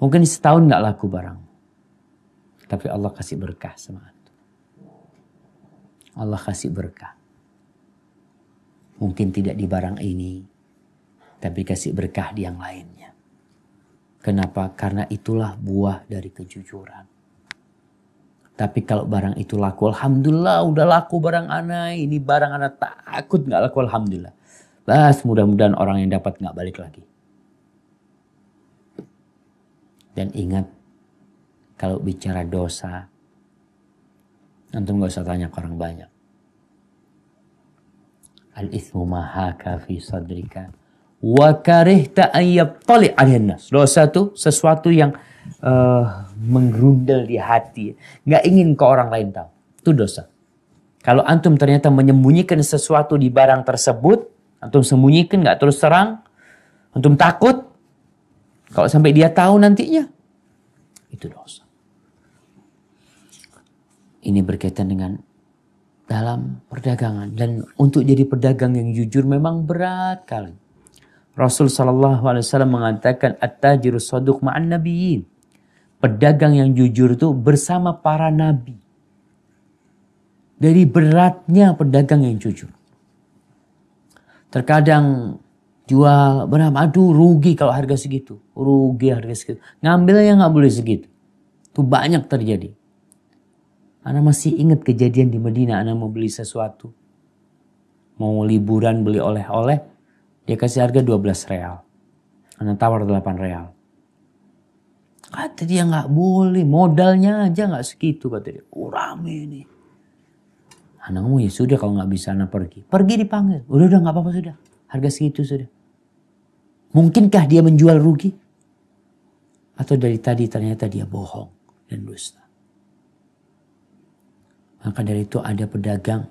Mungkin setahun nggak laku barang. Tapi Allah kasih berkah sama antum. Allah kasih berkah. Mungkin tidak di barang ini, tapi kasih berkah di yang lainnya. Kenapa? Karena itulah buah dari kejujuran. Tapi kalau barang itu laku, Alhamdulillah udah laku barang anak. Ini barang anak takut nggak laku, Alhamdulillah. Bas mudah-mudahan orang yang dapat nggak balik lagi. Dan ingat, kalau bicara dosa, nanti nggak usah tanya ke orang banyak. Al-ithmu mahaka fi sadrika wa karihta an yattali nas. Dosa itu sesuatu yang uh, menggerundel di hati. Nggak ingin ke orang lain tahu. Itu dosa. Kalau antum ternyata menyembunyikan sesuatu di barang tersebut, antum sembunyikan nggak terus terang, antum takut. Kalau sampai dia tahu nantinya, itu dosa. Ini berkaitan dengan dalam perdagangan dan untuk jadi pedagang yang jujur memang berat kali Rasul Shallallahu Alaihi Wasallam mengatakan at-tajiru saduq ma'an nabiyyin. Pedagang yang jujur itu bersama para nabi. Dari beratnya pedagang yang jujur. Terkadang jual berapa? Aduh rugi kalau harga segitu. Rugi harga segitu. Ngambil yang nggak boleh segitu. Itu banyak terjadi. Ana masih ingat kejadian di Medina. Ana mau beli sesuatu. Mau liburan beli oleh-oleh dia kasih harga 12 real. Anda tawar 8 real. Kata dia nggak boleh, modalnya aja nggak segitu kata dia. Oh ini. Anda ngomong ya sudah kalau nggak bisa anak pergi. Pergi dipanggil. Udah udah nggak apa-apa sudah. Harga segitu sudah. Mungkinkah dia menjual rugi? Atau dari tadi ternyata dia bohong dan dusta. Maka dari itu ada pedagang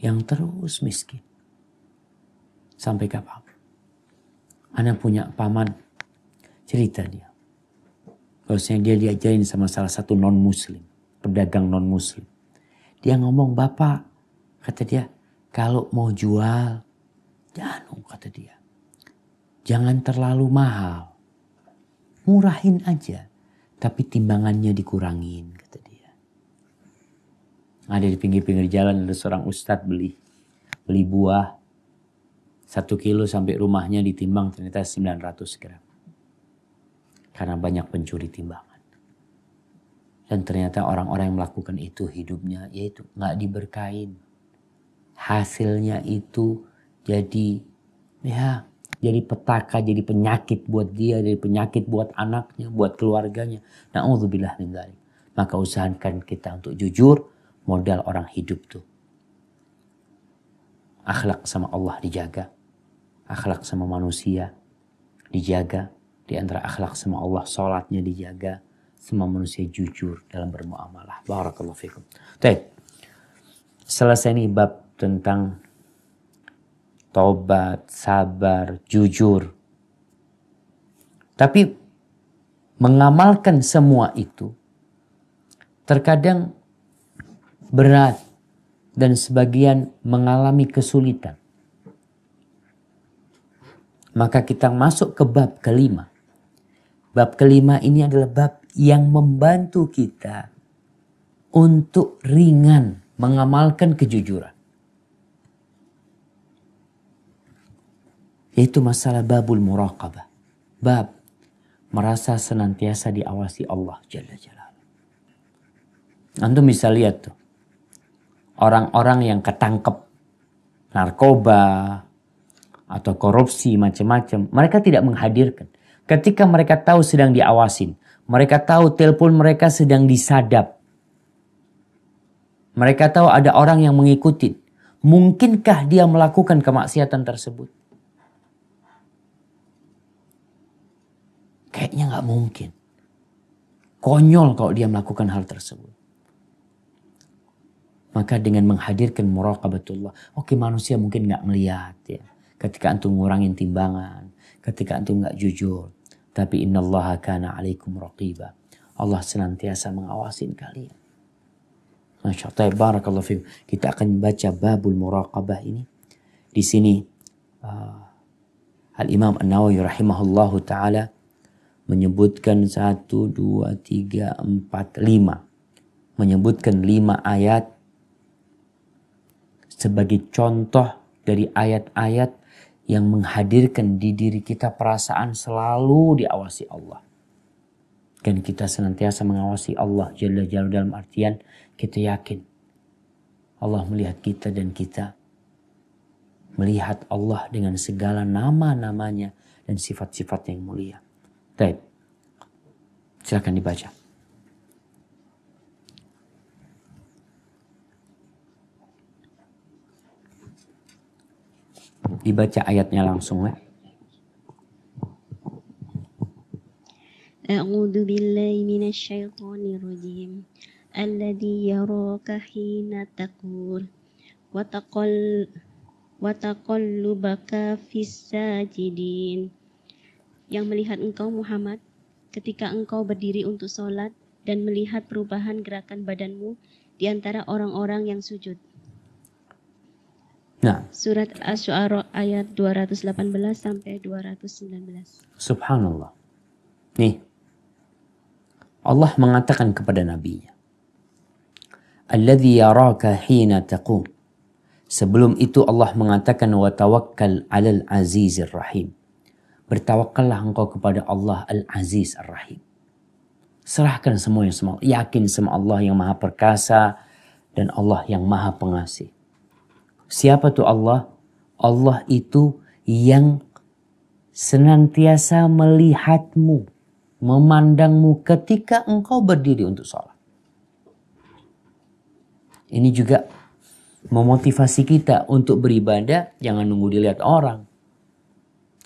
yang terus miskin sampai kapan? Anda punya paman, cerita dia. Bahwasanya dia diajarin sama salah satu non-muslim, pedagang non-muslim. Dia ngomong, Bapak, kata dia, kalau mau jual, jangan, kata dia. Jangan terlalu mahal. Murahin aja, tapi timbangannya dikurangin, kata dia. Ada di pinggir-pinggir jalan ada seorang ustadz beli, beli buah, satu kilo sampai rumahnya ditimbang ternyata 900 gram. Karena banyak pencuri timbangan. Dan ternyata orang-orang yang melakukan itu hidupnya yaitu nggak diberkain. Hasilnya itu jadi ya jadi petaka, jadi penyakit buat dia, jadi penyakit buat anaknya, buat keluarganya. Na'udzubillah min dzalik. Maka usahakan kita untuk jujur modal orang hidup tuh. Akhlak sama Allah dijaga akhlak sama manusia dijaga di antara akhlak sama Allah salatnya dijaga sama manusia jujur dalam bermuamalah barakallahu fikum baik selesai ini bab tentang tobat sabar jujur tapi mengamalkan semua itu terkadang berat dan sebagian mengalami kesulitan maka kita masuk ke bab kelima. Bab kelima ini adalah bab yang membantu kita untuk ringan mengamalkan kejujuran. Yaitu masalah babul muraqabah. Bab merasa senantiasa diawasi Allah Jalla Jalla. Antum bisa lihat tuh. Orang-orang yang ketangkep narkoba, atau korupsi macam-macam. Mereka tidak menghadirkan. Ketika mereka tahu sedang diawasin, mereka tahu telepon mereka sedang disadap. Mereka tahu ada orang yang mengikuti. Mungkinkah dia melakukan kemaksiatan tersebut? Kayaknya nggak mungkin. Konyol kalau dia melakukan hal tersebut maka dengan menghadirkan muraqabatullah oke manusia mungkin nggak melihat ya ketika antum ngurangin timbangan, ketika antum nggak jujur. Tapi innallaha kana alaikum raqiba. Allah senantiasa mengawasin kalian. Masya Allah. Barakallahu Kita akan baca babul muraqabah ini. Di sini uh, Al-Imam An-Nawawi rahimahullahu ta'ala menyebutkan satu, dua, tiga, empat, lima. Menyebutkan lima ayat sebagai contoh dari ayat-ayat yang menghadirkan di diri kita perasaan selalu diawasi Allah. Dan kita senantiasa mengawasi Allah Jalla Jalla dalam artian kita yakin Allah melihat kita dan kita melihat Allah dengan segala nama-namanya dan sifat-sifat yang mulia. Baik, silakan dibaca. Dibaca ayatnya langsung lah. أعوذ بالله من الشيطان الرجيم الذي يراك حين تقول وتقل وتقلبك fis sajidin. yang melihat engkau Muhammad ketika engkau berdiri untuk sholat dan melihat perubahan gerakan badanmu di antara orang-orang yang sujud. Nah. Surat Asy-Syu'ara ayat 218 sampai 219. Subhanallah. Nih. Allah mengatakan kepada nabinya. Alladhi yaraka hina taqum. Sebelum itu Allah mengatakan wa tawakkal 'alal azizir rahim. Bertawakallah engkau kepada Allah Al-Aziz Ar-Rahim. Serahkan semuanya sama Yakin sama Allah yang maha perkasa dan Allah yang maha pengasih. Siapa tuh Allah? Allah itu yang senantiasa melihatmu, memandangmu ketika engkau berdiri untuk sholat. Ini juga memotivasi kita untuk beribadah, jangan nunggu dilihat orang.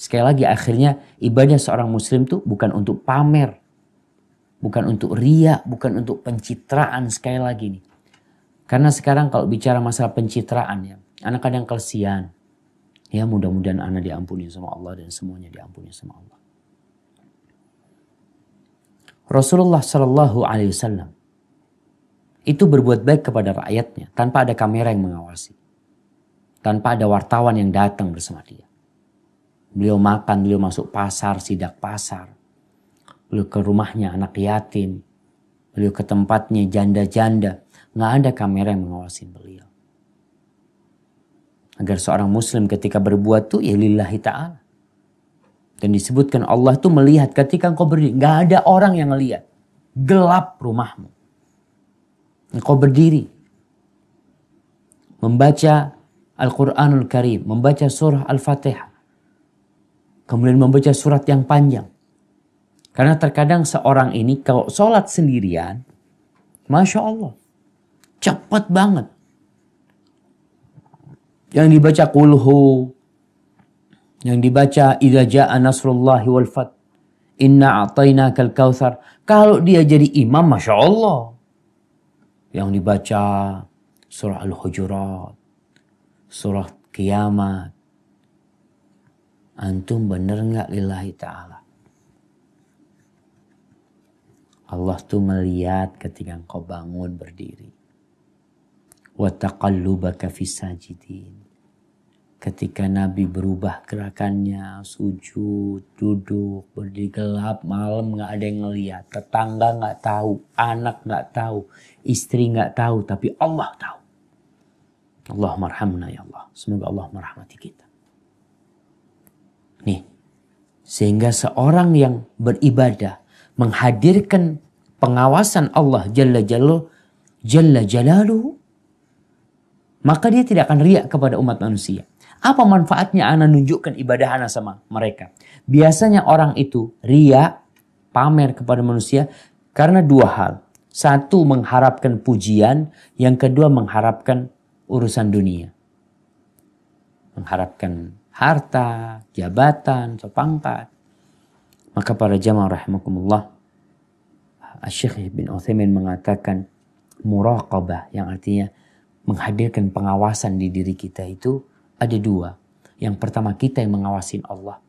Sekali lagi akhirnya ibadah seorang muslim itu bukan untuk pamer, bukan untuk ria, bukan untuk pencitraan sekali lagi nih. Karena sekarang kalau bicara masalah pencitraan ya, Anak kadang kelesian. Ya mudah-mudahan anak diampuni sama Allah dan semuanya diampuni sama Allah. Rasulullah Shallallahu Alaihi Wasallam itu berbuat baik kepada rakyatnya tanpa ada kamera yang mengawasi, tanpa ada wartawan yang datang bersama dia. Beliau makan, beliau masuk pasar, sidak pasar, beliau ke rumahnya anak yatim, beliau ke tempatnya janda-janda, nggak ada kamera yang mengawasi beliau agar seorang muslim ketika berbuat tuh ya lillahi ta'ala. Dan disebutkan Allah tuh melihat ketika engkau berdiri. Gak ada orang yang melihat. Gelap rumahmu. Engkau berdiri. Membaca Al-Quranul Karim. Membaca surah Al-Fatihah. Kemudian membaca surat yang panjang. Karena terkadang seorang ini kalau sholat sendirian. Masya Allah. Cepat banget yang dibaca kulhu. Yang dibaca idza jaa nasrullahi wal fath. Inna a'tayna kal kautsar. Kalau dia jadi imam Masya Allah. Yang dibaca surah Al-Hujurat. Surah Kiamat. Antum bener nggak lillahi ta'ala. Allah tuh melihat ketika engkau bangun berdiri. Wa taqallubaka fisajidin ketika Nabi berubah gerakannya, sujud, duduk, berdiri gelap, malam nggak ada yang ngeliat, tetangga nggak tahu, anak nggak tahu, istri nggak tahu, tapi Allah tahu. Allah marhamna ya Allah. Semoga Allah merahmati kita. Nih, sehingga seorang yang beribadah menghadirkan pengawasan Allah Jalla Jalla Jalla Jalalu, maka dia tidak akan riak kepada umat manusia. Apa manfaatnya anak nunjukkan ibadah anak sama mereka? Biasanya orang itu ria, pamer kepada manusia karena dua hal. Satu mengharapkan pujian, yang kedua mengharapkan urusan dunia. Mengharapkan harta, jabatan, atau Maka para jamaah rahimakumullah, Syekh bin Othman mengatakan muraqabah yang artinya menghadirkan pengawasan di diri kita itu ada dua. Yang pertama kita yang mengawasin Allah.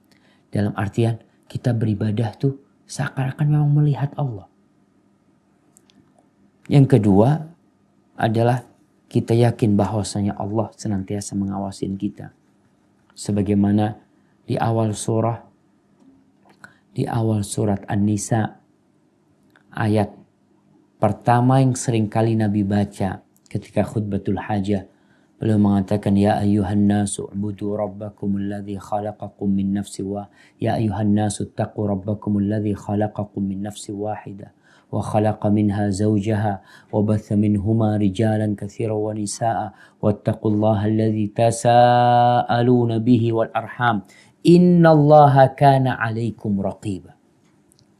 Dalam artian kita beribadah tuh seakan-akan memang melihat Allah. Yang kedua adalah kita yakin bahwasanya Allah senantiasa mengawasin kita. Sebagaimana di awal surah di awal surat An-Nisa ayat pertama yang sering kali Nabi baca ketika khutbatul hajah Beliau mengatakan ya ayyuhan nasu ubudu rabbakum alladhi khalaqakum min nafsi wa ya ayyuhan nasu taqu rabbakum alladhi khalaqakum min nafsi wahidah وخلق منها زوجها وبث منهما رجالا كثيرا ونساء واتقوا الله الذي تساءلون به والأرحام إن الله كان عليكم رقيبا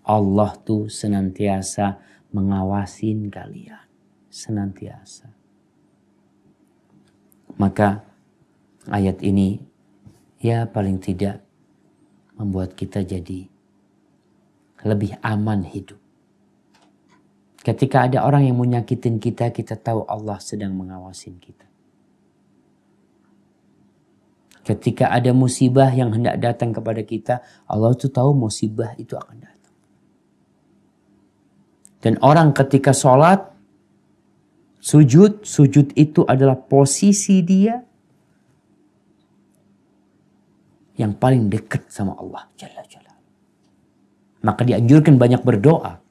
Allah tuh senantiasa mengawasin kalian senantiasa maka ayat ini ya paling tidak membuat kita jadi lebih aman hidup. Ketika ada orang yang mau kita, kita tahu Allah sedang mengawasin kita. Ketika ada musibah yang hendak datang kepada kita, Allah itu tahu musibah itu akan datang. Dan orang ketika sholat, sujud, sujud itu adalah posisi dia yang paling dekat sama Allah Jalla Jalla. Maka dianjurkan banyak berdoa.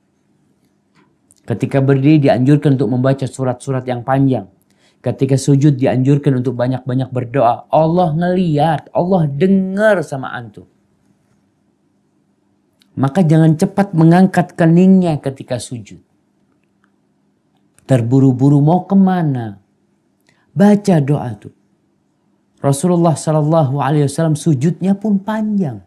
Ketika berdiri dianjurkan untuk membaca surat-surat yang panjang. Ketika sujud dianjurkan untuk banyak-banyak berdoa. Allah ngeliat, Allah dengar sama antum. Maka jangan cepat mengangkat keningnya ketika sujud terburu-buru mau kemana. Baca doa itu. Rasulullah Shallallahu Alaihi Wasallam sujudnya pun panjang.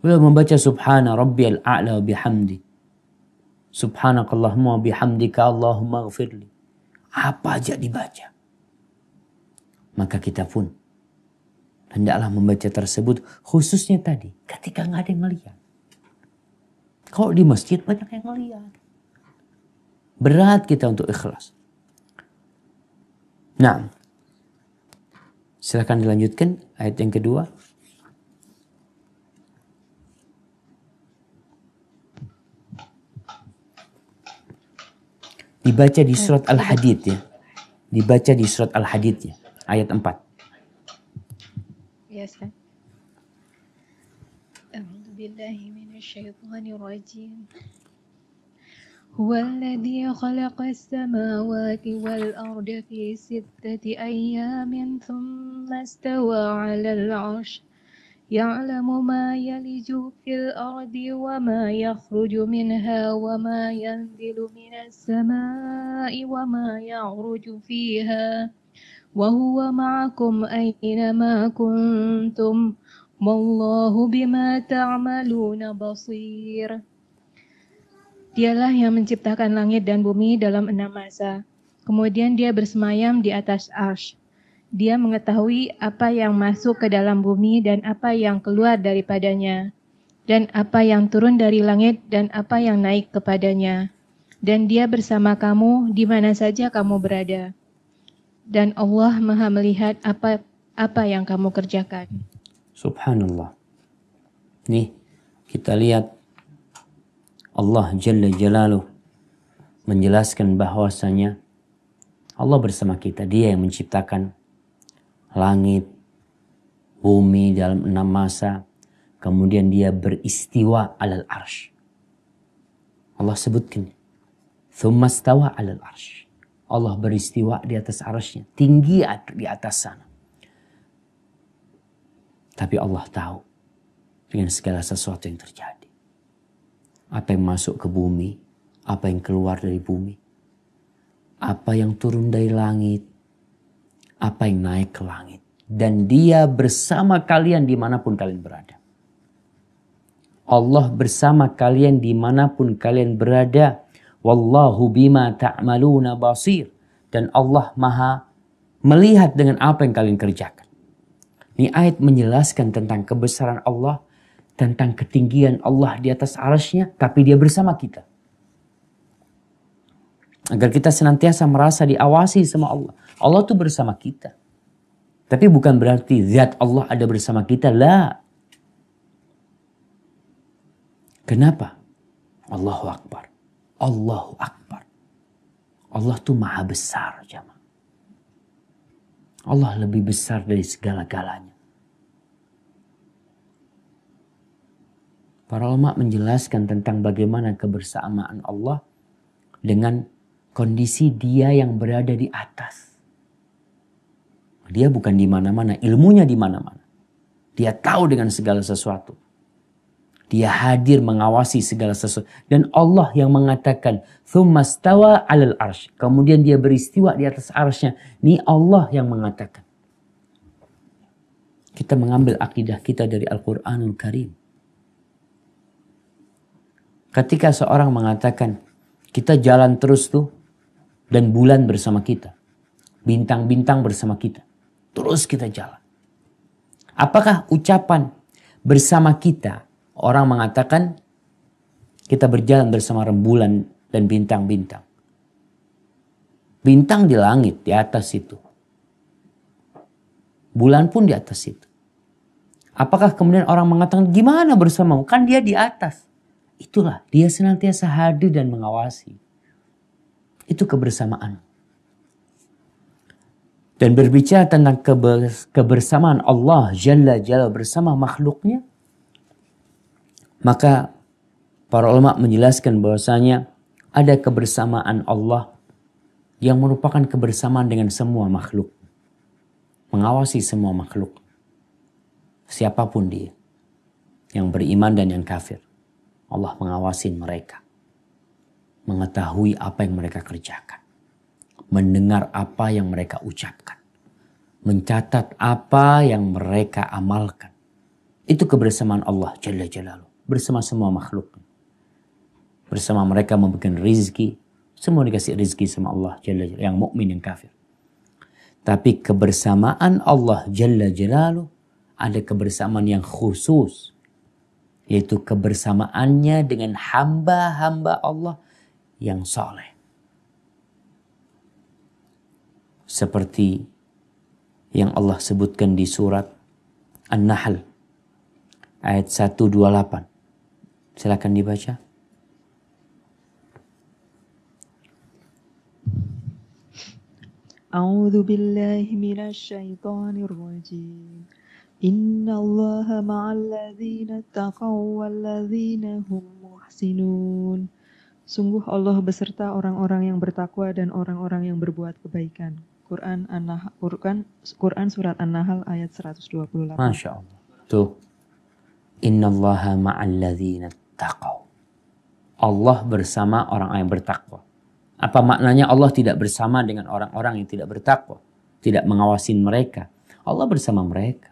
Beliau membaca Subhana Rabbi al A'la hamdi Subhanakallahumma bihamdika Allahumma gfirli. Apa aja dibaca. Maka kita pun hendaklah membaca tersebut khususnya tadi ketika nggak ada yang ngeliat. Kalau di masjid banyak yang ngeliat. Berat kita untuk ikhlas. Nah, silahkan dilanjutkan ayat yang kedua. Dibaca di surat Al-Hadid ya. Dibaca di surat Al-Hadid ya. Ayat 4. Ya, هو الذي خلق السماوات والأرض في ستة أيام ثم استوى على العرش يعلم ما يلج في الأرض وما يخرج منها وما ينزل من السماء وما يعرج فيها وهو معكم أينما كنتم والله بما تعملون بصير Dialah yang menciptakan langit dan bumi dalam enam masa. Kemudian dia bersemayam di atas arsh. Dia mengetahui apa yang masuk ke dalam bumi dan apa yang keluar daripadanya, dan apa yang turun dari langit dan apa yang naik kepadanya. Dan dia bersama kamu di mana saja kamu berada. Dan Allah Maha melihat apa apa yang kamu kerjakan. Subhanallah. Nih, kita lihat Allah Jalla Jalaluh menjelaskan bahwasanya Allah bersama kita. Dia yang menciptakan langit, bumi dalam enam masa. Kemudian dia beristiwa alal arsh. Allah sebutkan. Thumma alal arsh. Allah beristiwa di atas arasnya. Tinggi di atas sana. Tapi Allah tahu dengan segala sesuatu yang terjadi apa yang masuk ke bumi, apa yang keluar dari bumi, apa yang turun dari langit, apa yang naik ke langit. Dan dia bersama kalian dimanapun kalian berada. Allah bersama kalian dimanapun kalian berada. Wallahu bima ta'maluna basir. Dan Allah maha melihat dengan apa yang kalian kerjakan. Ini ayat menjelaskan tentang kebesaran Allah tentang ketinggian Allah di atas arasnya, tapi dia bersama kita. Agar kita senantiasa merasa diawasi sama Allah. Allah tuh bersama kita. Tapi bukan berarti zat Allah ada bersama kita. Lah. Kenapa? Allahu Akbar. Allahu Akbar. Allah tuh maha besar Jama. Allah lebih besar dari segala-galanya. Para ulama menjelaskan tentang bagaimana kebersamaan Allah dengan kondisi dia yang berada di atas. Dia bukan di mana-mana, ilmunya di mana-mana. Dia tahu dengan segala sesuatu. Dia hadir mengawasi segala sesuatu. Dan Allah yang mengatakan, Thummastawa alal arsh. Kemudian dia beristiwa di atas arshnya. Ini Allah yang mengatakan. Kita mengambil akidah kita dari Al-Quranul Karim Ketika seorang mengatakan, kita jalan terus tuh dan bulan bersama kita. Bintang-bintang bersama kita. Terus kita jalan. Apakah ucapan bersama kita orang mengatakan kita berjalan bersama rembulan dan bintang-bintang. Bintang di langit di atas itu. Bulan pun di atas itu. Apakah kemudian orang mengatakan gimana bersamamu? Kan dia di atas. Itulah dia senantiasa hadir dan mengawasi. Itu kebersamaan. Dan berbicara tentang kebersamaan Allah Jalla Jalla bersama makhluknya. Maka para ulama menjelaskan bahwasanya ada kebersamaan Allah yang merupakan kebersamaan dengan semua makhluk. Mengawasi semua makhluk. Siapapun dia. Yang beriman dan yang kafir. Allah mengawasin mereka. Mengetahui apa yang mereka kerjakan. Mendengar apa yang mereka ucapkan. Mencatat apa yang mereka amalkan. Itu kebersamaan Allah Jalla Jalla. Bersama semua makhluk. Bersama mereka memberikan rizki. Semua dikasih rizki sama Allah Jalla Jalla. Yang mukmin yang kafir. Tapi kebersamaan Allah Jalla Jalla ada kebersamaan yang khusus yaitu kebersamaannya dengan hamba-hamba Allah yang soleh. Seperti yang Allah sebutkan di surat An-Nahl ayat 128. Silakan dibaca. A'udzu billahi minasy syaithanir rajim. Inna Allah مع taqaw اتقوا والذين هم Sungguh Allah beserta orang-orang yang bertakwa dan orang-orang yang berbuat kebaikan. Quran An-Nahl Quran, Quran surat An-Nahl ayat 128. Masya Allah. Tuh. Inna Allah ma'alladzina taqaw. Allah bersama orang-orang yang bertakwa. Apa maknanya Allah tidak bersama dengan orang-orang yang tidak bertakwa? Tidak mengawasin mereka. Allah bersama mereka.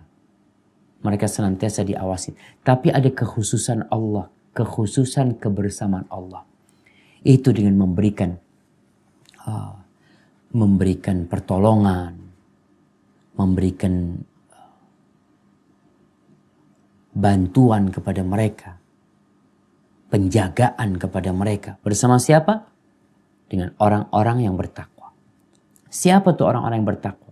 Mereka senantiasa diawasi. Tapi ada kekhususan Allah. Kekhususan kebersamaan Allah. Itu dengan memberikan uh, memberikan pertolongan, memberikan ah, bantuan kepada mereka, penjagaan kepada mereka. Bersama siapa? Dengan orang-orang yang bertakwa. Siapa tuh orang-orang yang bertakwa?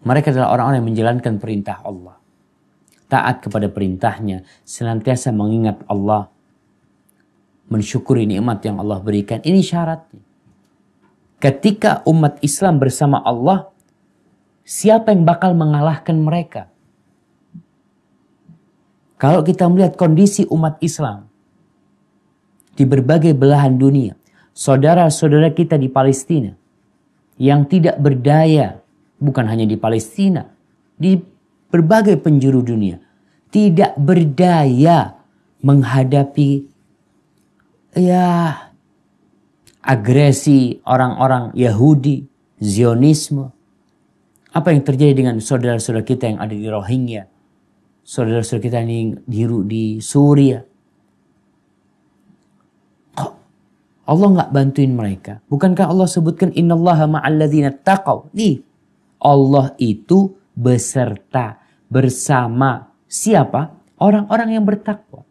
Mereka adalah orang-orang yang menjalankan perintah Allah. Taat kepada perintahnya, senantiasa mengingat Allah. Mensyukuri nikmat yang Allah berikan. Ini syaratnya. Ketika umat Islam bersama Allah, siapa yang bakal mengalahkan mereka? Kalau kita melihat kondisi umat Islam di berbagai belahan dunia, saudara-saudara kita di Palestina yang tidak berdaya bukan hanya di Palestina, di berbagai penjuru dunia, tidak berdaya menghadapi ya agresi orang-orang Yahudi, Zionisme. Apa yang terjadi dengan saudara-saudara kita yang ada di Rohingya? Saudara-saudara kita yang di, di Suria. Allah nggak bantuin mereka? Bukankah Allah sebutkan Inna Allah ma'aladzina taqaw? Nih, Allah itu beserta bersama siapa? Orang-orang yang bertakwa.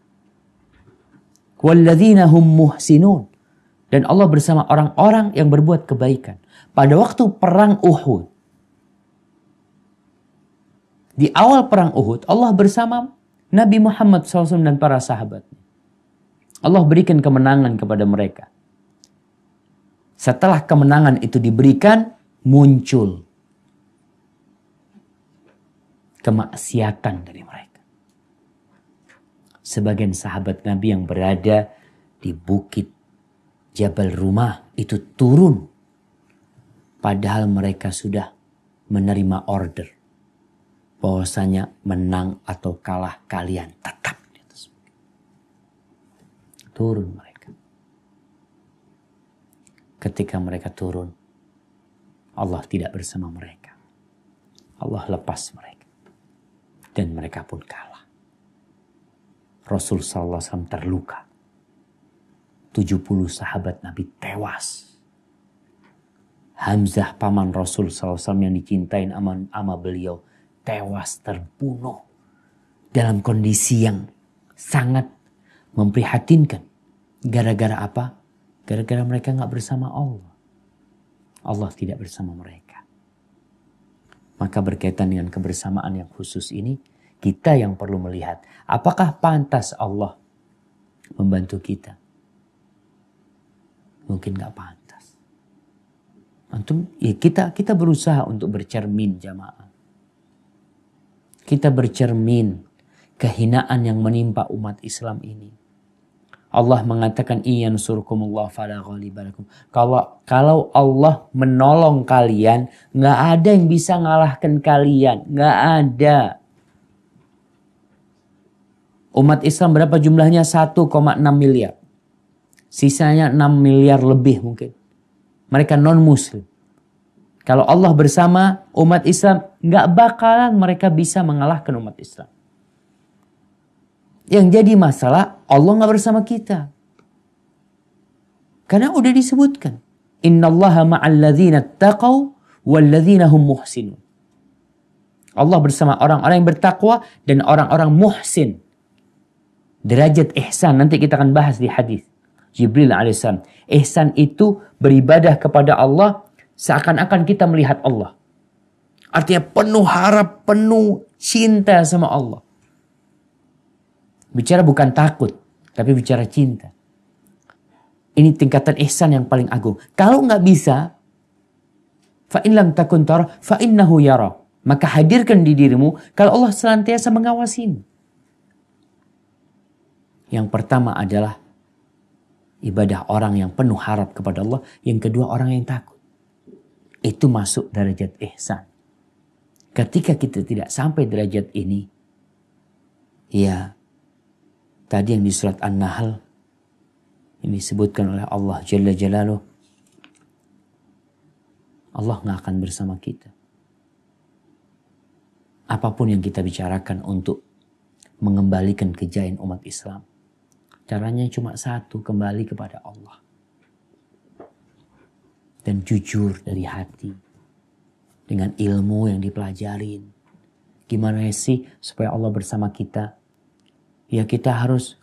Walladzina hum muhsinun. Dan Allah bersama orang-orang yang berbuat kebaikan. Pada waktu perang Uhud. Di awal perang Uhud, Allah bersama Nabi Muhammad SAW dan para sahabatnya. Allah berikan kemenangan kepada mereka. Setelah kemenangan itu diberikan, muncul kemaksiatan dari mereka. Sebagian sahabat Nabi yang berada di bukit Jabal Rumah itu turun. Padahal mereka sudah menerima order. Bahwasanya menang atau kalah kalian tetap di atas bukit. Turun mereka. Ketika mereka turun, Allah tidak bersama mereka. Allah lepas mereka dan mereka pun kalah. Rasul SAW alaihi wasallam terluka. 70 sahabat Nabi tewas. Hamzah paman Rasul SAW yang dicintain aman ama beliau tewas terbunuh dalam kondisi yang sangat memprihatinkan. Gara-gara apa? Gara-gara mereka nggak bersama Allah. Allah tidak bersama mereka. Maka berkaitan dengan kebersamaan yang khusus ini, kita yang perlu melihat apakah pantas Allah membantu kita. Mungkin nggak pantas. Antum, ya kita kita berusaha untuk bercermin jamaah. Kita bercermin kehinaan yang menimpa umat Islam ini. Allah mengatakan iyan surkumullah fala ghalibalakum. Kalau kalau Allah menolong kalian, nggak ada yang bisa ngalahkan kalian, nggak ada. Umat Islam berapa jumlahnya? 1,6 miliar. Sisanya 6 miliar lebih mungkin. Mereka non muslim. Kalau Allah bersama umat Islam, nggak bakalan mereka bisa mengalahkan umat Islam. Yang jadi masalah Allah nggak bersama kita. Karena udah disebutkan. Allah ma'alladzina taqaw walladzina hum muhsinun. Allah bersama orang-orang yang bertakwa dan orang-orang muhsin. Derajat ihsan nanti kita akan bahas di hadis. Jibril alaihissalam. Ihsan itu beribadah kepada Allah seakan-akan kita melihat Allah. Artinya penuh harap, penuh cinta sama Allah. Bicara bukan takut, tapi bicara cinta. Ini tingkatan ihsan yang paling agung. Kalau nggak bisa, fa'in lam takun tara, fa'innahu yara. Maka hadirkan di dirimu kalau Allah selantiasa mengawasin Yang pertama adalah ibadah orang yang penuh harap kepada Allah. Yang kedua orang yang takut. Itu masuk derajat ihsan. Ketika kita tidak sampai derajat ini, ya Tadi yang di surat An-Nahl ini disebutkan oleh Allah Jalla Jalaluh. Allah nggak akan bersama kita. Apapun yang kita bicarakan untuk mengembalikan kejayaan umat Islam. Caranya cuma satu, kembali kepada Allah. Dan jujur dari hati. Dengan ilmu yang dipelajarin. Gimana sih supaya Allah bersama kita ya kita harus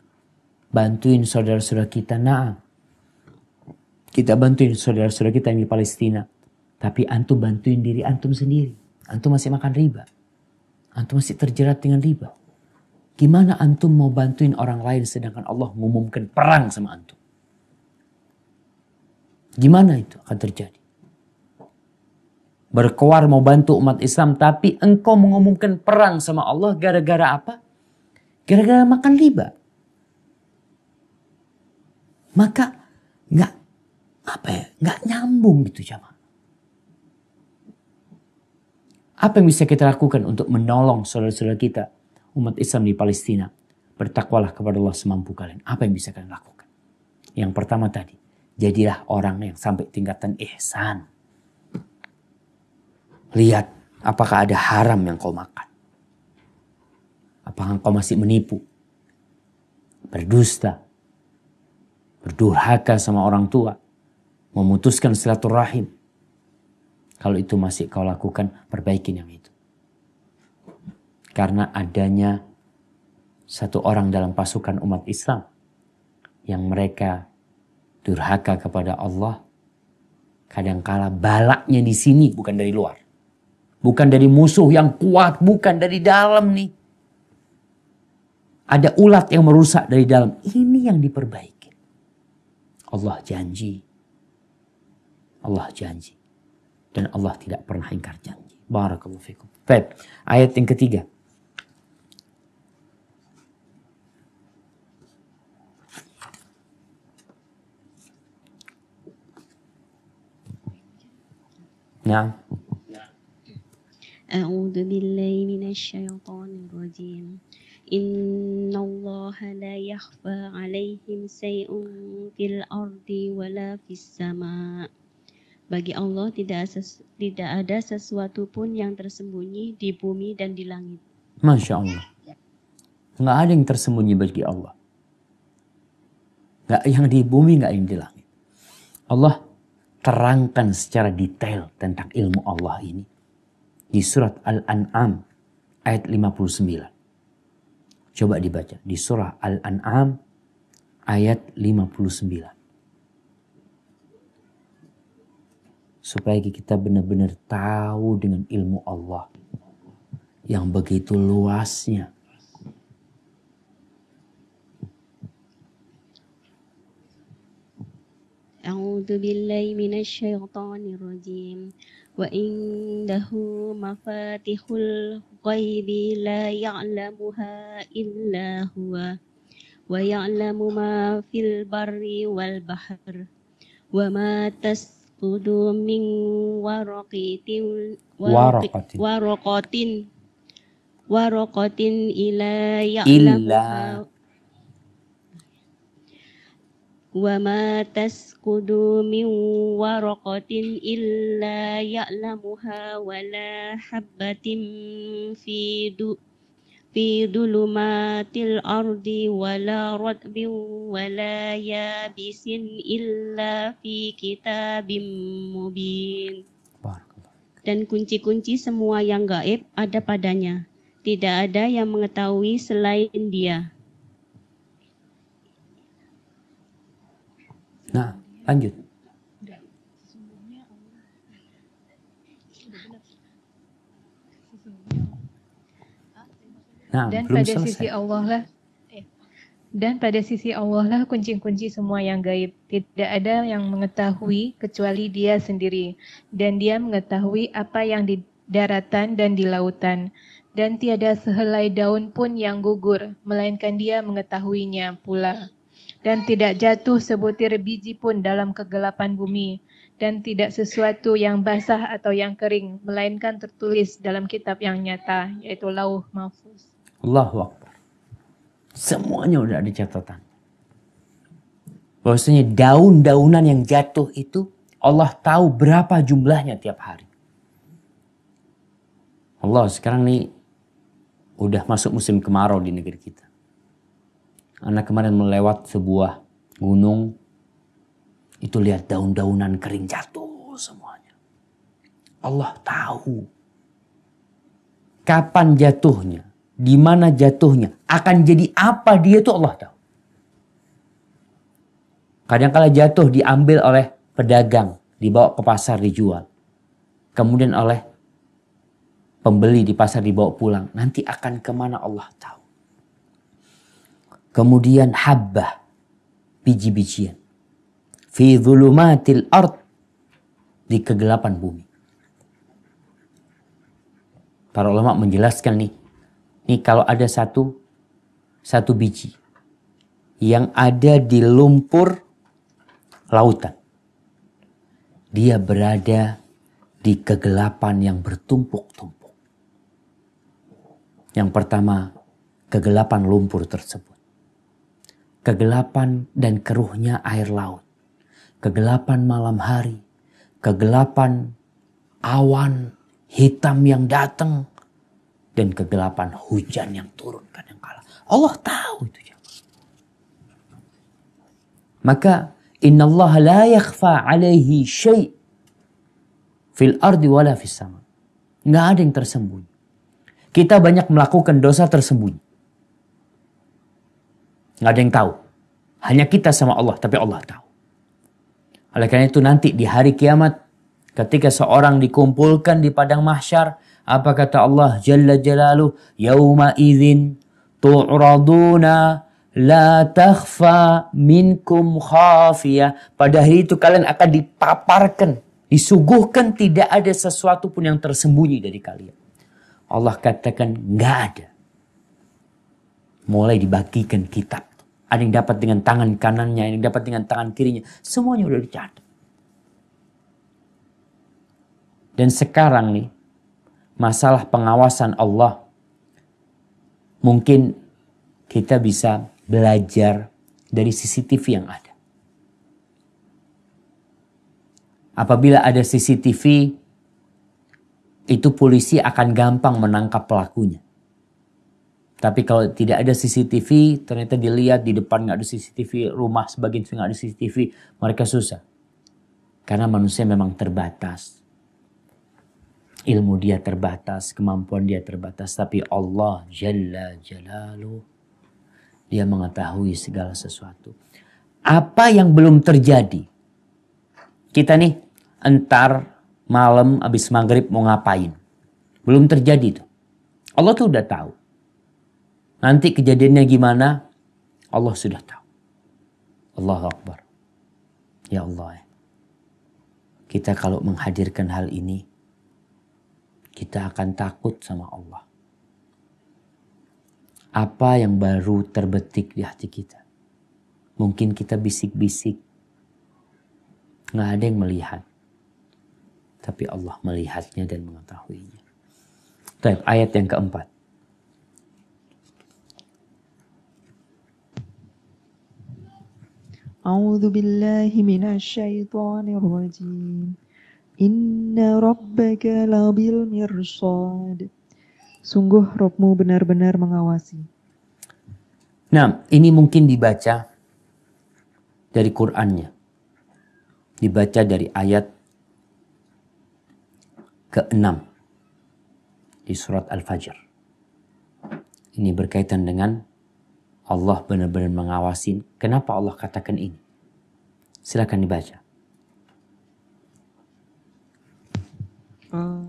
bantuin saudara-saudara kita. Nah, kita bantuin saudara-saudara kita yang di Palestina. Tapi antum bantuin diri antum sendiri. Antum masih makan riba. Antum masih terjerat dengan riba. Gimana antum mau bantuin orang lain sedangkan Allah mengumumkan perang sama antum? Gimana itu akan terjadi? berkuar mau bantu umat Islam tapi engkau mengumumkan perang sama Allah gara-gara apa? Gara-gara makan riba. Maka nggak apa ya nggak nyambung gitu jamaah. Apa yang bisa kita lakukan untuk menolong saudara-saudara kita umat Islam di Palestina? Bertakwalah kepada Allah semampu kalian. Apa yang bisa kalian lakukan? Yang pertama tadi, jadilah orang yang sampai tingkatan ihsan. Lihat apakah ada haram yang kau makan. Apakah engkau masih menipu? Berdusta? Berdurhaka sama orang tua? Memutuskan silaturahim? Kalau itu masih kau lakukan, perbaiki yang itu. Karena adanya satu orang dalam pasukan umat Islam yang mereka durhaka kepada Allah, kadangkala balaknya di sini bukan dari luar. Bukan dari musuh yang kuat, bukan dari dalam nih ada ulat yang merusak dari dalam. Ini yang diperbaiki. Allah janji. Allah janji. Dan Allah tidak pernah ingkar janji. Barakallahu fikum. Baik, ayat yang ketiga. Ya. أعوذ بالله من الشيطان الرجيم Innallaha la yakhfa 'alaihim shay'un fil ardi wala fis sama'. Bagi Allah tidak tidak ada sesuatu pun yang tersembunyi di bumi dan di langit. Masya Allah. Nggak ada yang tersembunyi bagi Allah. Nggak yang di bumi, nggak yang di langit. Allah terangkan secara detail tentang ilmu Allah ini di surat Al-An'am ayat 59. Coba dibaca di surah Al-An'am ayat 59. Supaya kita benar-benar tahu dengan ilmu Allah yang begitu luasnya. A'udzu billahi minasy syaithanir rajim wa indahu mafatihul ghaibi la ya'lamuha illa huwa wa ya'lamu ma fil barri wal bahr wa ma tasqudu min waraqatin waraqatin waraqatin ila ya'lamuha illa وما تسقط من ورقة إلا يعلمها ولا حبة في دو في ظلمات الأرض ولا رطب ولا يابس إلا في كتاب مبين dan kunci-kunci semua yang gaib ada padanya. Tidak ada yang mengetahui selain dia Nah, lanjut. Nah, dan pada selesai. sisi Allah lah dan pada sisi Allah lah kunci-kunci semua yang gaib. Tidak ada yang mengetahui kecuali dia sendiri. Dan dia mengetahui apa yang di daratan dan di lautan. Dan tiada sehelai daun pun yang gugur, melainkan dia mengetahuinya pula dan tidak jatuh sebutir biji pun dalam kegelapan bumi, dan tidak sesuatu yang basah atau yang kering, melainkan tertulis dalam kitab yang nyata, yaitu lauh mahfuz. Allahu Akbar. Semuanya udah ada catatan. Bahwasanya daun-daunan yang jatuh itu Allah tahu berapa jumlahnya tiap hari. Allah sekarang nih udah masuk musim kemarau di negeri kita. Anak kemarin melewat sebuah gunung, itu lihat daun-daunan kering jatuh semuanya. Allah tahu kapan jatuhnya, di mana jatuhnya, akan jadi apa dia itu Allah tahu. Kadang-kala jatuh diambil oleh pedagang, dibawa ke pasar dijual. Kemudian oleh pembeli di pasar dibawa pulang. Nanti akan kemana Allah tahu. Kemudian habbah, biji-bijian. Fi dhulumatil ard, di kegelapan bumi. Para ulama menjelaskan nih, nih kalau ada satu, satu biji yang ada di lumpur lautan. Dia berada di kegelapan yang bertumpuk-tumpuk. Yang pertama, kegelapan lumpur tersebut kegelapan dan keruhnya air laut, kegelapan malam hari, kegelapan awan hitam yang datang, dan kegelapan hujan yang turun kadang kala. Allah tahu itu. Maka Inna Allah la yakhfa alaihi syai' fil ardi wala fis sama. Nggak ada yang tersembunyi. Kita banyak melakukan dosa tersembunyi. Nggak ada yang tahu. Hanya kita sama Allah, tapi Allah tahu. Oleh karena itu nanti di hari kiamat, ketika seorang dikumpulkan di padang mahsyar, apa kata Allah Jalla Jalaluh? Yawma izin tu'raduna la takhfa minkum khafiya. Pada hari itu kalian akan dipaparkan, disuguhkan tidak ada sesuatu pun yang tersembunyi dari kalian. Allah katakan nggak ada mulai dibagikan kitab. Ada yang dapat dengan tangan kanannya, ada yang dapat dengan tangan kirinya. Semuanya sudah dicatat. Dan sekarang nih, masalah pengawasan Allah, mungkin kita bisa belajar dari CCTV yang ada. Apabila ada CCTV, itu polisi akan gampang menangkap pelakunya. Tapi kalau tidak ada CCTV, ternyata dilihat di depan nggak ada CCTV, rumah sebagian nggak ada CCTV, mereka susah. Karena manusia memang terbatas. Ilmu dia terbatas, kemampuan dia terbatas. Tapi Allah Jalla Jalalu, dia mengetahui segala sesuatu. Apa yang belum terjadi? Kita nih, entar malam abis maghrib mau ngapain? Belum terjadi tuh. Allah tuh udah tahu Nanti kejadiannya gimana? Allah sudah tahu. Allah Akbar. Ya Allah. Kita kalau menghadirkan hal ini, kita akan takut sama Allah. Apa yang baru terbetik di hati kita? Mungkin kita bisik-bisik. Nggak ada yang melihat. Tapi Allah melihatnya dan mengetahuinya. Taib, ayat yang keempat. أعوذ بالله من الشيطان الرجيم إن ربك لbil mirsad Sungguh Robmu benar-benar mengawasi. Nah, ini mungkin dibaca dari Qur'annya. Dibaca dari ayat ke-6 di surat Al-Fajr. Ini berkaitan dengan Allah benar-benar mengawasi. Kenapa Allah katakan ini? Silakan dibaca. Uh,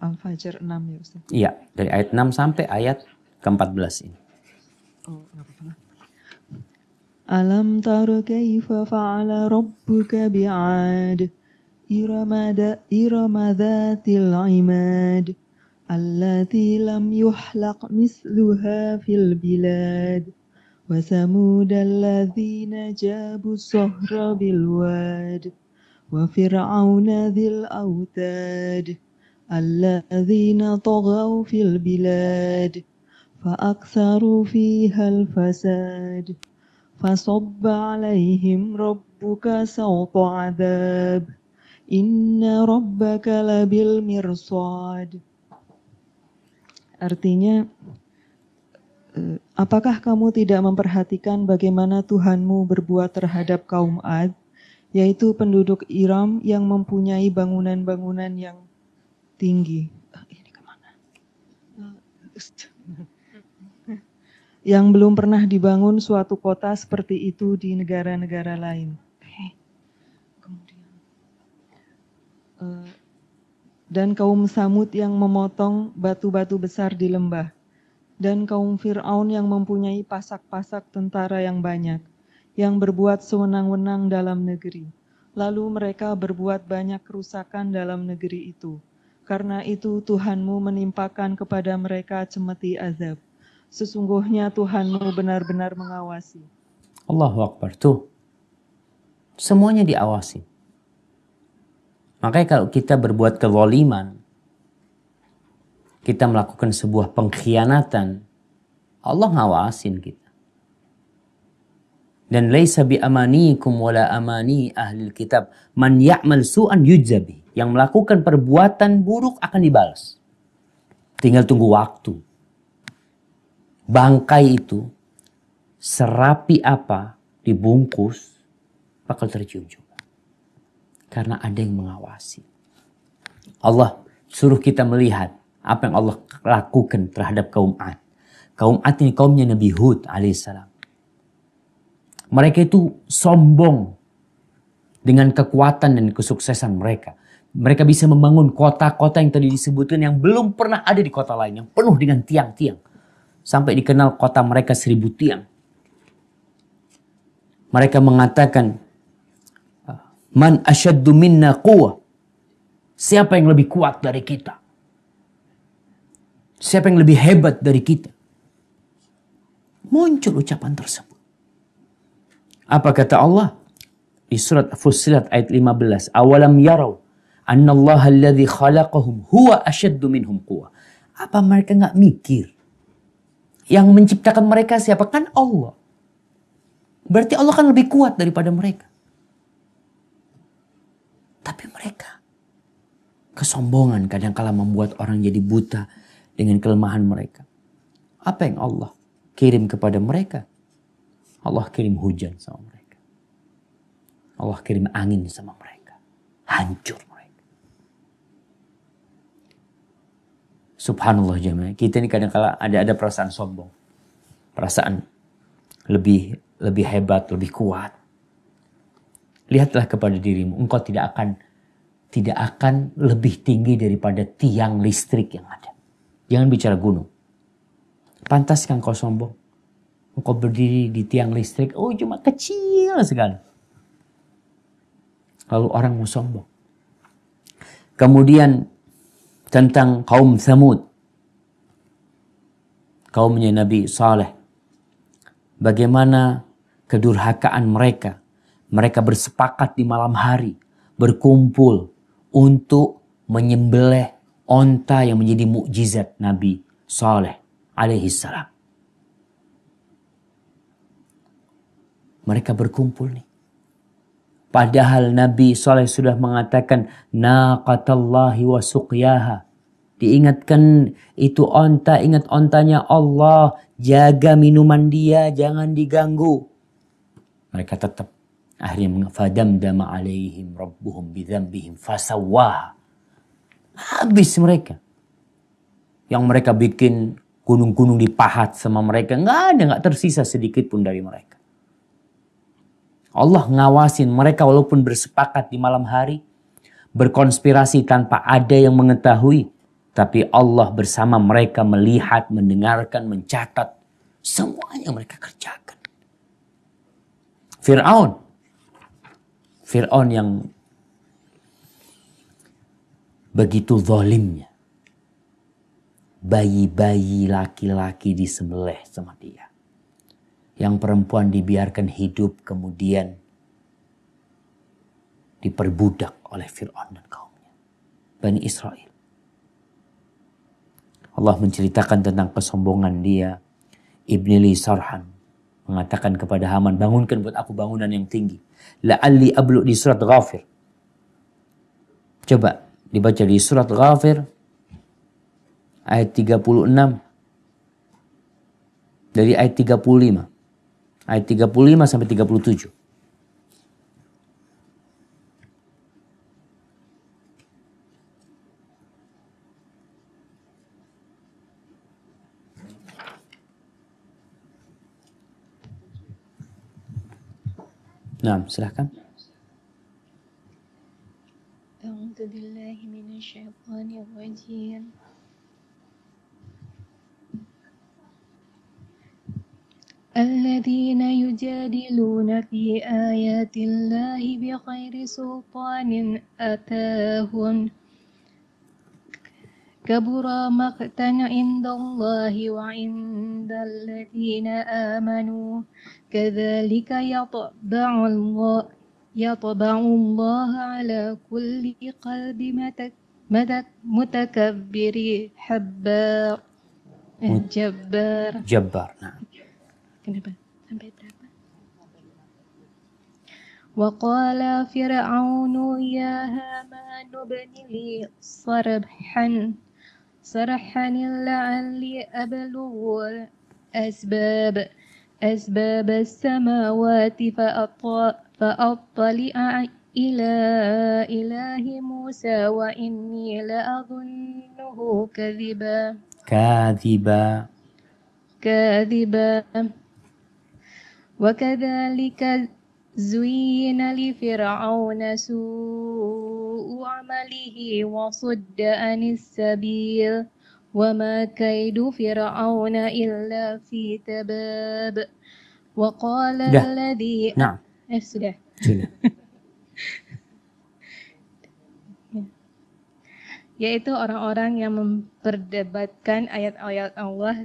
Al-Fajr 6 ya Ustaz? Iya, dari ayat 6 sampai ayat ke-14 ini. Oh, apa-apa. Alam taru kaifa fa'ala rabbuka bi'ad Irama dhatil imad التي لم يحلق مثلها في البلاد وثمود الذين جابوا الصهر بالواد وفرعون ذي الأوتاد الذين طغوا في البلاد فأكثروا فيها الفساد فصب عليهم ربك سوط عذاب إن ربك لبالمرصاد Artinya, eh, apakah kamu tidak memperhatikan bagaimana Tuhanmu berbuat terhadap kaum Ad, yaitu penduduk Iram yang mempunyai bangunan-bangunan yang tinggi? Eh, ini kemana? Eh, yang belum pernah dibangun suatu kota seperti itu di negara-negara lain dan kaum Samud yang memotong batu-batu besar di lembah, dan kaum Fir'aun yang mempunyai pasak-pasak tentara yang banyak, yang berbuat sewenang-wenang dalam negeri. Lalu mereka berbuat banyak kerusakan dalam negeri itu. Karena itu Tuhanmu menimpakan kepada mereka cemeti azab. Sesungguhnya Tuhanmu benar-benar mengawasi. Allahu Akbar. Tuh, semuanya diawasi Makanya kalau kita berbuat kezaliman, kita melakukan sebuah pengkhianatan, Allah ngawasin kita. Dan laisa bi amanikum wala amani ahli kitab man ya'mal su'an yujzabi. Yang melakukan perbuatan buruk akan dibalas. Tinggal tunggu waktu. Bangkai itu serapi apa dibungkus bakal tercium karena ada yang mengawasi. Allah suruh kita melihat apa yang Allah lakukan terhadap kaum Ad. Kaum Ad ini kaumnya Nabi Hud alaihissalam. Mereka itu sombong dengan kekuatan dan kesuksesan mereka. Mereka bisa membangun kota-kota yang tadi disebutkan yang belum pernah ada di kota lain, yang penuh dengan tiang-tiang. Sampai dikenal kota mereka seribu tiang. Mereka mengatakan, Man asyaddu minna quwa. Siapa yang lebih kuat dari kita? Siapa yang lebih hebat dari kita? Muncul ucapan tersebut. Apa kata Allah? Di surat Fussilat ayat 15. Awalam yarau annallaha alladhi khalaqahum huwa asyaddu minhum quwa. Apa mereka nggak mikir? Yang menciptakan mereka siapa? Kan Allah. Berarti Allah kan lebih kuat daripada mereka. Tapi mereka kesombongan kadangkala membuat orang jadi buta dengan kelemahan mereka. Apa yang Allah kirim kepada mereka? Allah kirim hujan sama mereka. Allah kirim angin sama mereka. Hancur mereka. Subhanallah jemaah. Kita ini kadangkala ada ada perasaan sombong. Perasaan lebih lebih hebat, lebih kuat lihatlah kepada dirimu, engkau tidak akan tidak akan lebih tinggi daripada tiang listrik yang ada. Jangan bicara gunung. Pantas kan kau sombong? Engkau berdiri di tiang listrik, oh cuma kecil sekali. Lalu orang mau sombong. Kemudian tentang kaum Samud. Kaumnya Nabi Saleh. Bagaimana kedurhakaan mereka mereka bersepakat di malam hari berkumpul untuk menyembelih onta yang menjadi mukjizat Nabi Saleh alaihi salam. Mereka berkumpul nih. Padahal Nabi Saleh sudah mengatakan naqatallahi wa suqyaha. Diingatkan itu onta, ingat ontanya Allah, jaga minuman dia, jangan diganggu. Mereka tetap akhirnya dama alaihim rabbuhum bidzambihim fasawah habis mereka yang mereka bikin gunung-gunung dipahat sama mereka nggak ada nggak tersisa sedikit pun dari mereka Allah ngawasin mereka walaupun bersepakat di malam hari berkonspirasi tanpa ada yang mengetahui tapi Allah bersama mereka melihat mendengarkan mencatat semuanya mereka kerjakan Fir'aun Fir'aun yang begitu zalimnya. Bayi-bayi laki-laki disembelih sama dia. Yang perempuan dibiarkan hidup kemudian diperbudak oleh Fir'aun dan kaumnya. Bani Israel. Allah menceritakan tentang kesombongan dia. ibn Li Sarhan mengatakan kepada Haman, bangunkan buat aku bangunan yang tinggi la'alli ablu di surat Ghafir. Coba dibaca di surat Ghafir ayat 36 dari ayat 35. Ayat 35 sampai 37. Nah, silahkan. أعوذ بالله من الشيطان الرجيم الذين يجادلون في آيات كبر مقتا عند الله وعند الذين آمنوا كذلك يطبع الله يطبع الله على كل قلب متكبر حبار جبار جبار نعم وقال فرعون يا هامان ابن لي صرحا صرحني لعلي أبلغ أسباب أسباب السماوات فأطلع إلى إله موسى وإني لأظنه كذبا كاذبا كاذبا وكذلك زين لفرعون سوء عمله وصد عن السبيل وما كيد فرعون إلا في تباب وقال ده. الذي نعم eh, sudah yaitu orang-orang yang memperdebatkan ayat-ayat Allah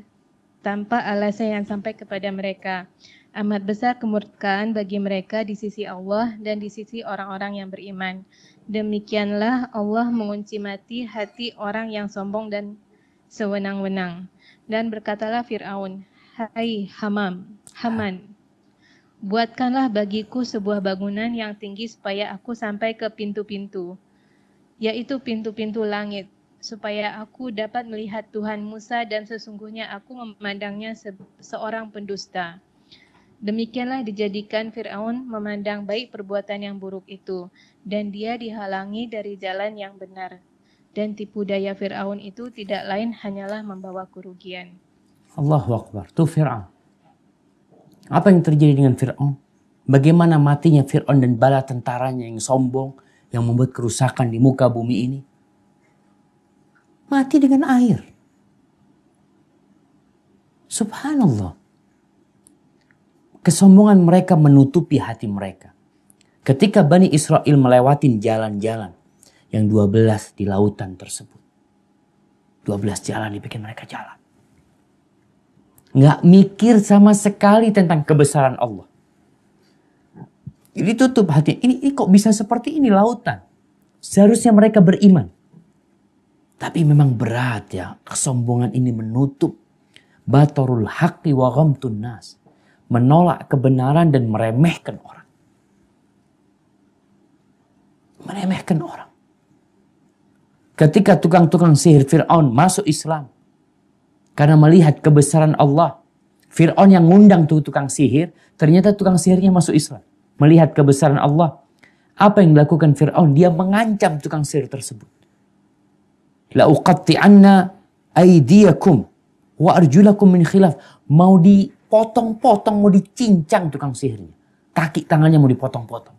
tanpa alasan yang sampai kepada mereka. Amat besar kemurkaan bagi mereka di sisi Allah dan di sisi orang-orang yang beriman. Demikianlah Allah mengunci mati hati orang yang sombong dan sewenang-wenang. Dan berkatalah Fir'aun, Hai Hamam, Haman, buatkanlah bagiku sebuah bangunan yang tinggi supaya aku sampai ke pintu-pintu, yaitu pintu-pintu langit, supaya aku dapat melihat Tuhan Musa dan sesungguhnya aku memandangnya se seorang pendusta. Demikianlah dijadikan Firaun memandang baik perbuatan yang buruk itu, dan dia dihalangi dari jalan yang benar. Dan tipu daya Firaun itu tidak lain hanyalah membawa kerugian. Allahu Akbar, itu Firaun. Apa yang terjadi dengan Firaun? Bagaimana matinya Firaun dan bala tentaranya yang sombong, yang membuat kerusakan di muka bumi ini? Mati dengan air. Subhanallah. Kesombongan mereka menutupi hati mereka. Ketika Bani Israel melewati jalan-jalan yang 12 di lautan tersebut. 12 jalan dibikin mereka jalan. Nggak mikir sama sekali tentang kebesaran Allah. Jadi tutup hati. Ini, ini kok bisa seperti ini lautan? Seharusnya mereka beriman. Tapi memang berat ya. Kesombongan ini menutup. Batorul haqi wa tunas. nas menolak kebenaran dan meremehkan orang. Meremehkan orang. Ketika tukang-tukang sihir Fir'aun masuk Islam karena melihat kebesaran Allah, Fir'aun yang ngundang tuh tukang sihir, ternyata tukang sihirnya masuk Islam. Melihat kebesaran Allah, apa yang dilakukan Fir'aun? Dia mengancam tukang sihir tersebut. La'uqatti'anna aidiyakum wa arjulakum min khilaf. Mau di potong-potong, mau dicincang tukang sihirnya. Kaki tangannya mau dipotong-potong.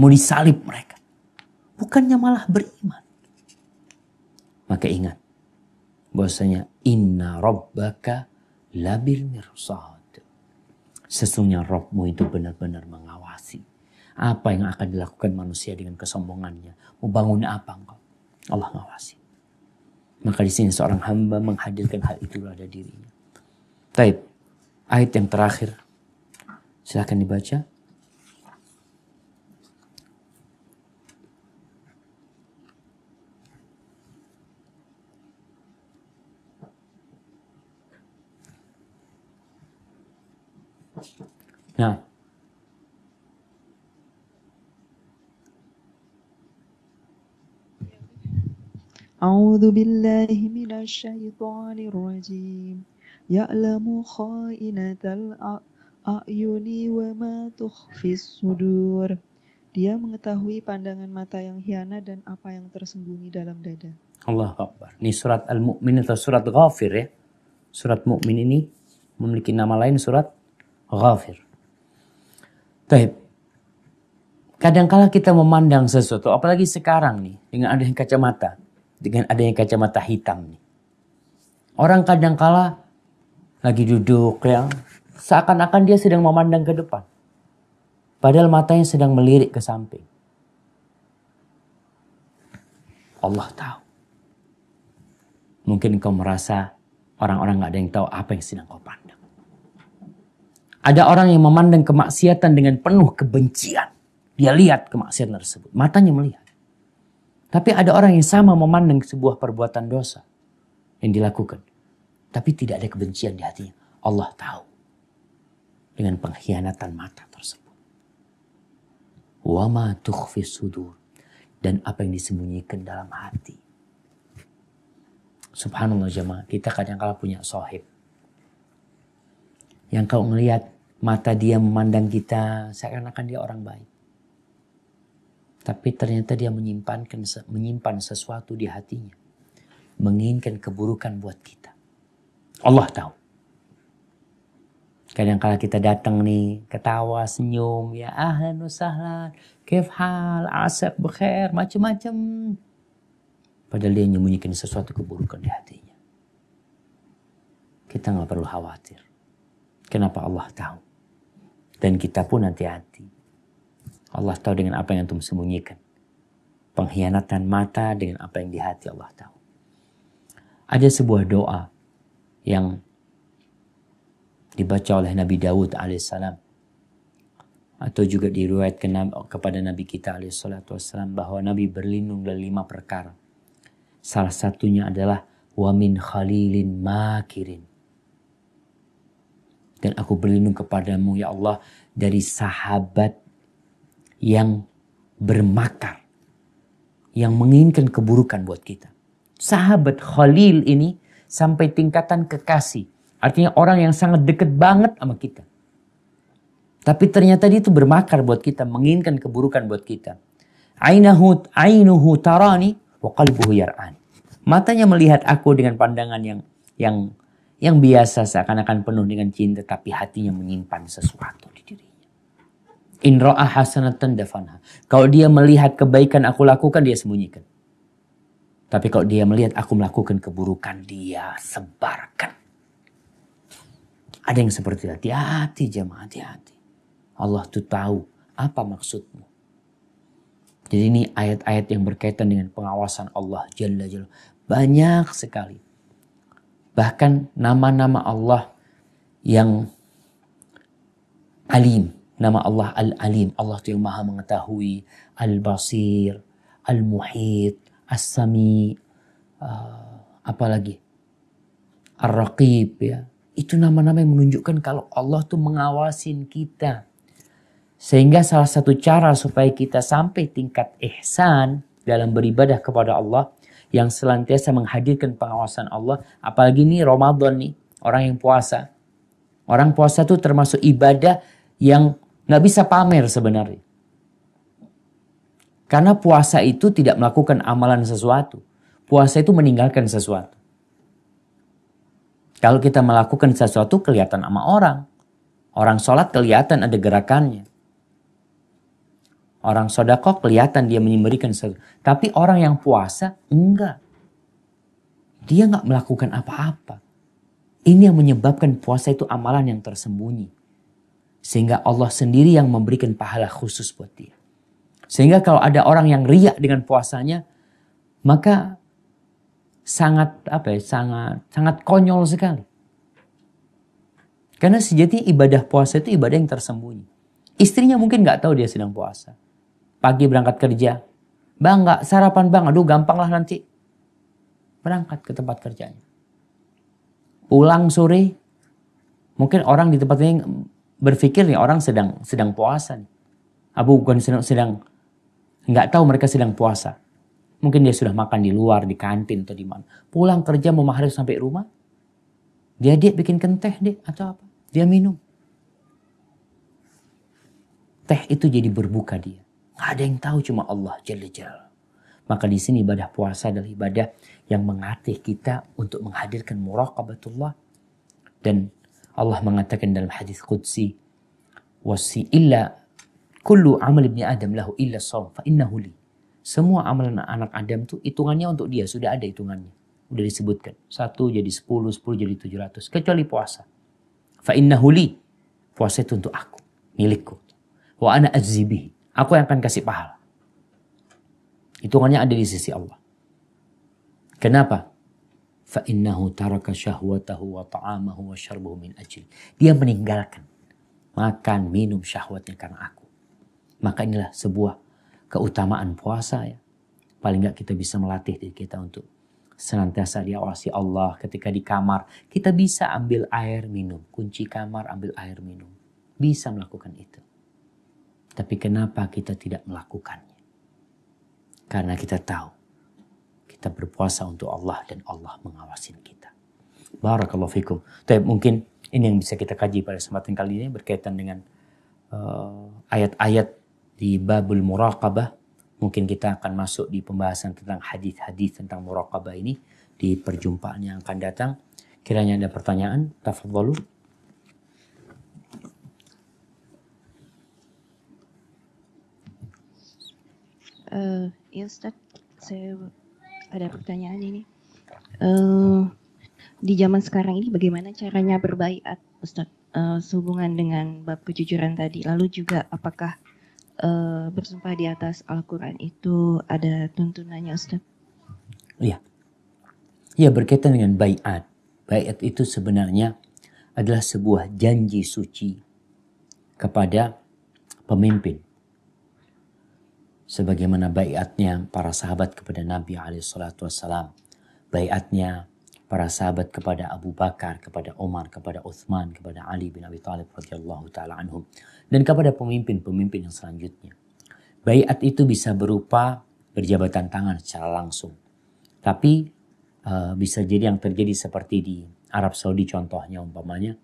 Mau disalib mereka. Bukannya malah beriman. Maka ingat, bahwasanya inna rabbaka labil mirsad. Sesungguhnya Robmu itu benar-benar mengawasi apa yang akan dilakukan manusia dengan kesombongannya. Mau bangun apa engkau? Allah ngawasi. Maka di sini seorang hamba menghadirkan hal itu pada dirinya. Taib ayat yang terakhir. Silahkan dibaca. Nah. أعوذ بالله من الشيطان الرجيم ya'lamu kha'inatal a'yuni wa ma tukhfis sudur. Dia mengetahui pandangan mata yang hiana dan apa yang tersembunyi dalam dada. Allah Akbar. Ini surat Al-Mu'min atau surat Ghafir ya. Surat Mu'min ini memiliki nama lain surat Ghafir. Taib. Kadangkala kita memandang sesuatu, apalagi sekarang nih, dengan adanya kacamata, dengan adanya kacamata hitam nih. Orang kadangkala lagi duduk ya. Seakan-akan dia sedang memandang ke depan. Padahal matanya sedang melirik ke samping. Allah tahu. Mungkin kau merasa orang-orang gak ada yang tahu apa yang sedang kau pandang. Ada orang yang memandang kemaksiatan dengan penuh kebencian. Dia lihat kemaksiatan tersebut. Matanya melihat. Tapi ada orang yang sama memandang sebuah perbuatan dosa yang dilakukan. Tapi tidak ada kebencian di hatinya. Allah tahu. Dengan pengkhianatan mata tersebut. Wama tukhfi sudur. Dan apa yang disembunyikan dalam hati. Subhanallah jemaah. Kita kadang kala punya sahib Yang kau melihat mata dia memandang kita seakan-akan dia orang baik. Tapi ternyata dia menyimpan menyimpan sesuatu di hatinya. Menginginkan keburukan buat kita. Allah tahu. Kadang kala kita datang nih, ketawa, senyum, ya ahlan wa sahlan, kif hal, asab, bekhair, macam-macam. Padahal dia menyembunyikan sesuatu keburukan di hatinya. Kita nggak perlu khawatir. Kenapa Allah tahu? Dan kita pun hati-hati. Allah tahu dengan apa yang antum sembunyikan. Pengkhianatan mata dengan apa yang di hati Allah tahu. Ada sebuah doa yang dibaca oleh Nabi Dawud alaihissalam atau juga diriwayatkan kepada Nabi kita as bahwa Nabi berlindung dari lima perkara. Salah satunya adalah wamin khalilin makirin. Dan aku berlindung kepadamu ya Allah dari sahabat yang bermakar. Yang menginginkan keburukan buat kita. Sahabat Khalil ini sampai tingkatan kekasih. Artinya orang yang sangat dekat banget sama kita. Tapi ternyata dia itu bermakar buat kita, menginginkan keburukan buat kita. Ainahu ainuhu tarani wa qalbuhu yar'an. Matanya melihat aku dengan pandangan yang yang yang biasa seakan-akan penuh dengan cinta tapi hatinya menyimpan sesuatu di dirinya. In ra'a hasanatan dafanha. Kalau dia melihat kebaikan aku lakukan dia sembunyikan. Tapi kalau dia melihat aku melakukan keburukan, dia sebarkan. Ada yang seperti itu. Hati-hati jemaah, hati-hati. Allah tuh tahu apa maksudmu. Jadi ini ayat-ayat yang berkaitan dengan pengawasan Allah Jalla Jalla. Banyak sekali. Bahkan nama-nama Allah yang alim. Nama Allah Al-Alim. Allah tuh yang maha mengetahui. Al-Basir. Al-Muhid Asami, uh, apalagi ar ya. Itu nama-nama yang menunjukkan kalau Allah tuh mengawasin kita. Sehingga salah satu cara supaya kita sampai tingkat ihsan dalam beribadah kepada Allah yang selantiasa menghadirkan pengawasan Allah. Apalagi ini Ramadan nih, orang yang puasa. Orang puasa tuh termasuk ibadah yang nggak bisa pamer sebenarnya. Karena puasa itu tidak melakukan amalan sesuatu. Puasa itu meninggalkan sesuatu. Kalau kita melakukan sesuatu kelihatan sama orang. Orang sholat kelihatan ada gerakannya. Orang sodako kelihatan dia memberikan sesuatu. Tapi orang yang puasa enggak. Dia enggak melakukan apa-apa. Ini yang menyebabkan puasa itu amalan yang tersembunyi. Sehingga Allah sendiri yang memberikan pahala khusus buat dia. Sehingga kalau ada orang yang riak dengan puasanya, maka sangat apa ya, sangat sangat konyol sekali. Karena sejati ibadah puasa itu ibadah yang tersembunyi. Istrinya mungkin nggak tahu dia sedang puasa. Pagi berangkat kerja, bang nggak sarapan bang, aduh gampang lah nanti berangkat ke tempat kerjanya. Pulang sore, mungkin orang di tempatnya berpikir nih orang sedang sedang puasa nih. Abu bukan sedang, sedang nggak tahu mereka sedang puasa. Mungkin dia sudah makan di luar, di kantin atau di mana. Pulang kerja mau harus sampai rumah, dia dia bikin kenteh deh atau apa. Dia minum. Teh itu jadi berbuka dia. Nggak ada yang tahu cuma Allah Jalla Jalla. Maka di sini ibadah puasa adalah ibadah yang mengatih kita untuk menghadirkan muraqabatullah. Dan Allah mengatakan dalam hadis Qudsi, wasi illa Kullu amal ibni Adam lahu illa saum fa innahu li. Semua amalan anak Adam tuh hitungannya untuk dia, sudah ada hitungannya. sudah disebutkan. Satu jadi sepuluh, sepuluh jadi tujuh ratus. Kecuali puasa. Fa innahu li. Puasa itu untuk aku, milikku. Wa ana azzibihi. Aku yang akan kasih pahala. Hitungannya ada di sisi Allah. Kenapa? Fa innahu taraka syahwatahu wa ta'amahu wa syarbahu min Dia meninggalkan makan, minum syahwatnya karena aku. Maka inilah sebuah keutamaan puasa ya. Paling nggak kita bisa melatih diri kita untuk senantiasa diawasi Allah ketika di kamar. Kita bisa ambil air minum, kunci kamar ambil air minum. Bisa melakukan itu. Tapi kenapa kita tidak melakukannya? Karena kita tahu kita berpuasa untuk Allah dan Allah mengawasin kita. Barakallahu fikum. Tapi mungkin ini yang bisa kita kaji pada kesempatan kali ini berkaitan dengan eh, ayat-ayat uh, ayat -ayat di babul muraqabah mungkin kita akan masuk di pembahasan tentang hadis-hadis tentang muraqabah ini di perjumpaan yang akan datang. Kiranya ada pertanyaan, tafadhalu. Uh, ya Ustaz, saya ada pertanyaan ini. Uh, di zaman sekarang ini bagaimana caranya berbaikat Ustaz? Uh, sehubungan dengan bab kejujuran tadi. Lalu juga apakah Eh, bersumpah di atas Al-Quran itu ada tuntunannya Ustaz? Iya. Ya berkaitan dengan bayat. Bayat itu sebenarnya adalah sebuah janji suci kepada pemimpin. Sebagaimana bayatnya para sahabat kepada Nabi Alaihissalam, Bayatnya para sahabat kepada Abu Bakar, kepada Omar, kepada Uthman, kepada Ali bin Abi Thalib radhiyallahu taala anhum dan kepada pemimpin-pemimpin yang selanjutnya. bayat itu bisa berupa berjabatan tangan secara langsung. Tapi uh, bisa jadi yang terjadi seperti di Arab Saudi contohnya umpamanya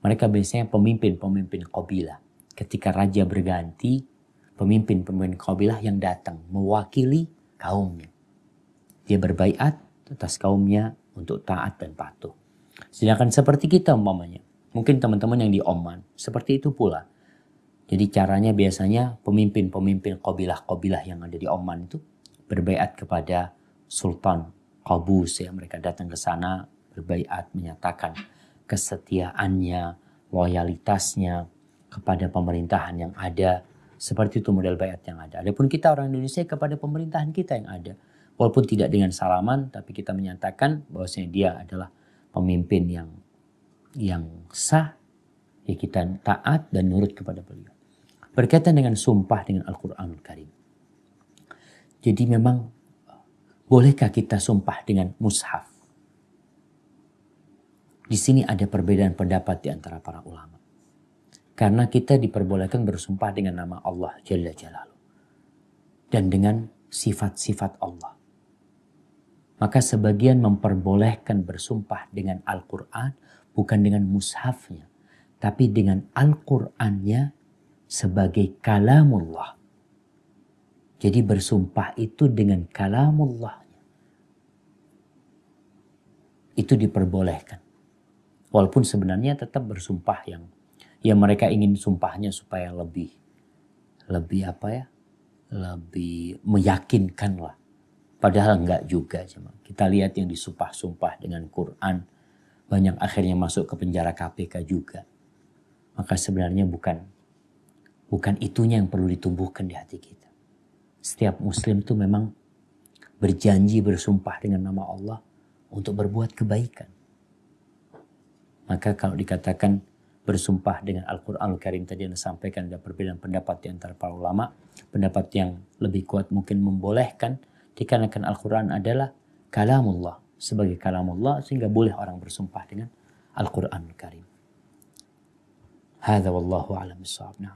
mereka biasanya pemimpin-pemimpin kabilah. Ketika raja berganti, pemimpin-pemimpin kabilah yang datang mewakili kaumnya. Dia berbayat atas kaumnya untuk taat dan patuh. Sedangkan seperti kita umpamanya, mungkin teman-teman yang di Oman, seperti itu pula. Jadi caranya biasanya pemimpin-pemimpin kobilah-kobilah yang ada di Oman itu berbaiat kepada Sultan Qabus ya. Mereka datang ke sana berbaiat menyatakan kesetiaannya, loyalitasnya kepada pemerintahan yang ada. Seperti itu model bayat yang ada. Adapun kita orang Indonesia kepada pemerintahan kita yang ada walaupun tidak dengan salaman tapi kita menyatakan bahwasanya dia adalah pemimpin yang yang sah ya kita taat dan nurut kepada beliau berkaitan dengan sumpah dengan Al-Qur'anul Karim jadi memang bolehkah kita sumpah dengan mushaf di sini ada perbedaan pendapat di antara para ulama karena kita diperbolehkan bersumpah dengan nama Allah Jalla Jalaluh dan dengan sifat-sifat Allah maka sebagian memperbolehkan bersumpah dengan Al-Quran bukan dengan mushafnya. Tapi dengan Al-Qurannya sebagai kalamullah. Jadi bersumpah itu dengan kalamullah. Itu diperbolehkan. Walaupun sebenarnya tetap bersumpah yang yang mereka ingin sumpahnya supaya lebih lebih apa ya? lebih meyakinkan lah Padahal enggak juga. Kita lihat yang disumpah-sumpah dengan Quran. Banyak akhirnya masuk ke penjara KPK juga. Maka sebenarnya bukan bukan itunya yang perlu ditumbuhkan di hati kita. Setiap muslim tuh memang berjanji bersumpah dengan nama Allah untuk berbuat kebaikan. Maka kalau dikatakan bersumpah dengan al quran Al Karim tadi yang disampaikan ada perbedaan pendapat di antara para ulama. Pendapat yang lebih kuat mungkin membolehkan dikarenakan Al-Quran adalah kalamullah sebagai kalamullah sehingga boleh orang bersumpah dengan Al-Quran Karim. Hada wallahu alam bisawab. Nah.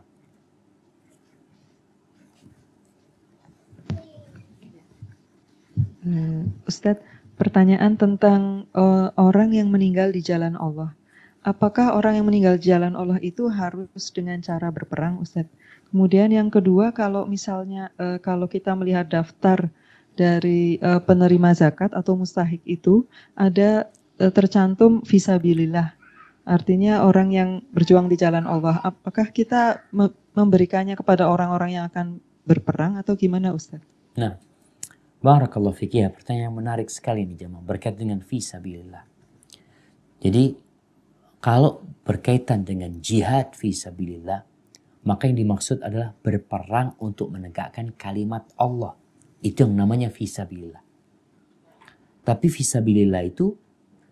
Hmm, Ustadz, pertanyaan tentang uh, orang yang meninggal di jalan Allah. Apakah orang yang meninggal di jalan Allah itu harus dengan cara berperang, Ustadz? Kemudian yang kedua, kalau misalnya uh, kalau kita melihat daftar dari uh, penerima zakat atau mustahik itu ada uh, tercantum visabilillah. Artinya orang yang berjuang di jalan Allah. Apakah kita me memberikannya kepada orang-orang yang akan berperang atau gimana Ustaz? Nah, Barakallahu fikir ya, pertanyaan yang menarik sekali nih jemaah berkait dengan visabilillah. Jadi kalau berkaitan dengan jihad visabilillah, maka yang dimaksud adalah berperang untuk menegakkan kalimat Allah itu yang namanya visabilillah. Tapi visabilillah itu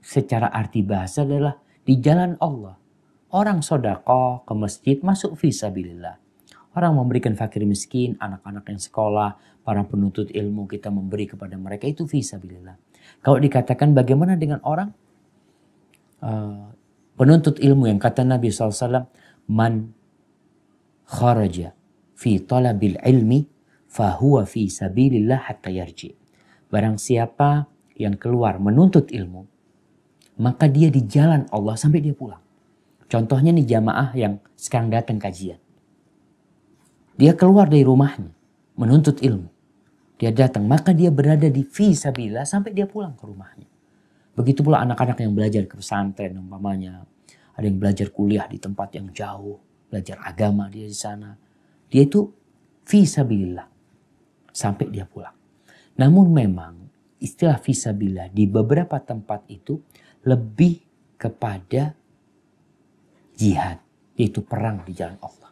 secara arti bahasa adalah di jalan Allah. Orang sodako ke masjid masuk visabilillah. Orang memberikan fakir miskin, anak-anak yang sekolah, para penuntut ilmu kita memberi kepada mereka itu visabilillah. Kalau dikatakan bagaimana dengan orang uh, penuntut ilmu yang kata Nabi SAW, man kharaja fi talabil ilmi fahuwa fi sabilillah hatta yarji. Barang siapa yang keluar menuntut ilmu, maka dia di jalan Allah sampai dia pulang. Contohnya nih jamaah yang sekarang datang kajian. Dia keluar dari rumahnya menuntut ilmu. Dia datang, maka dia berada di visabila sampai dia pulang ke rumahnya. Begitu pula anak-anak yang belajar ke pesantren umpamanya. Ada yang belajar kuliah di tempat yang jauh, belajar agama dia di sana. Dia itu visabilillah sampai dia pulang. Namun memang istilah visabilah di beberapa tempat itu lebih kepada jihad, yaitu perang di jalan Allah.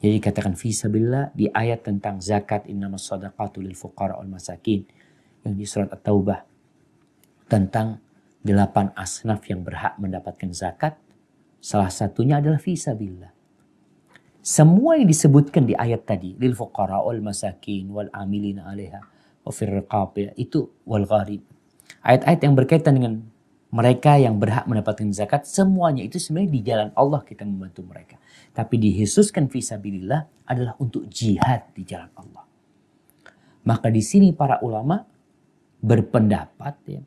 Jadi katakan visabilah di ayat tentang zakat innama sadaqatu lil fuqara wal masakin yang di surat At-Taubah tentang delapan asnaf yang berhak mendapatkan zakat. Salah satunya adalah visabilah. Semua yang disebutkan di ayat tadi, lil fuqara wal masakin wal amilina alaiha wa riqab ya, itu wal gharib. Ayat-ayat yang berkaitan dengan mereka yang berhak mendapatkan zakat, semuanya itu sebenarnya di jalan Allah kita membantu mereka. Tapi dihususkan visabilillah adalah untuk jihad di jalan Allah. Maka di sini para ulama berpendapat, ya,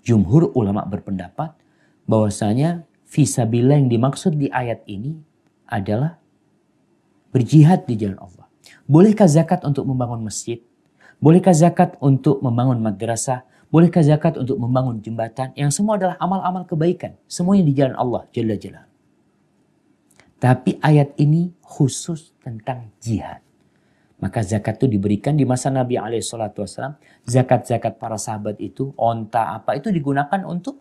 jumhur ulama berpendapat bahwasanya fisabilillah yang dimaksud di ayat ini adalah berjihad di jalan Allah. Bolehkah zakat untuk membangun masjid? Bolehkah zakat untuk membangun madrasah? Bolehkah zakat untuk membangun jembatan? Yang semua adalah amal-amal kebaikan. Semuanya di jalan Allah Jalla Jalla. Tapi ayat ini khusus tentang jihad. Maka zakat itu diberikan di masa Nabi SAW. Zakat-zakat para sahabat itu, onta apa itu digunakan untuk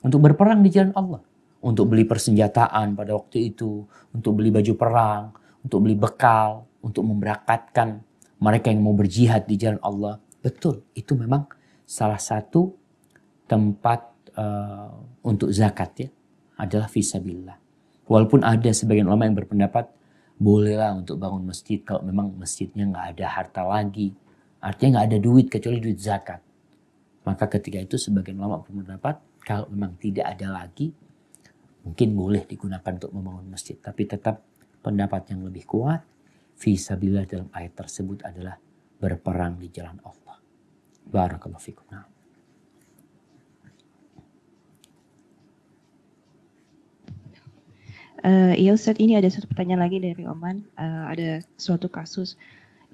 untuk berperang di jalan Allah. Untuk beli persenjataan pada waktu itu, untuk beli baju perang, untuk beli bekal, untuk memberangkatkan mereka yang mau berjihad di jalan Allah. Betul, itu memang salah satu tempat uh, untuk zakat ya adalah visabilillah. Walaupun ada sebagian ulama yang berpendapat bolehlah untuk bangun masjid kalau memang masjidnya nggak ada harta lagi, artinya nggak ada duit kecuali duit zakat. Maka ketika itu sebagian ulama berpendapat kalau memang tidak ada lagi mungkin boleh digunakan untuk membangun masjid tapi tetap Pendapat yang lebih kuat, visabilah dalam ayat tersebut adalah berperang di jalan Allah. Barakallahu fikum. Nah. Uh, ya Ustaz, ini ada satu pertanyaan lagi dari Oman. Uh, ada suatu kasus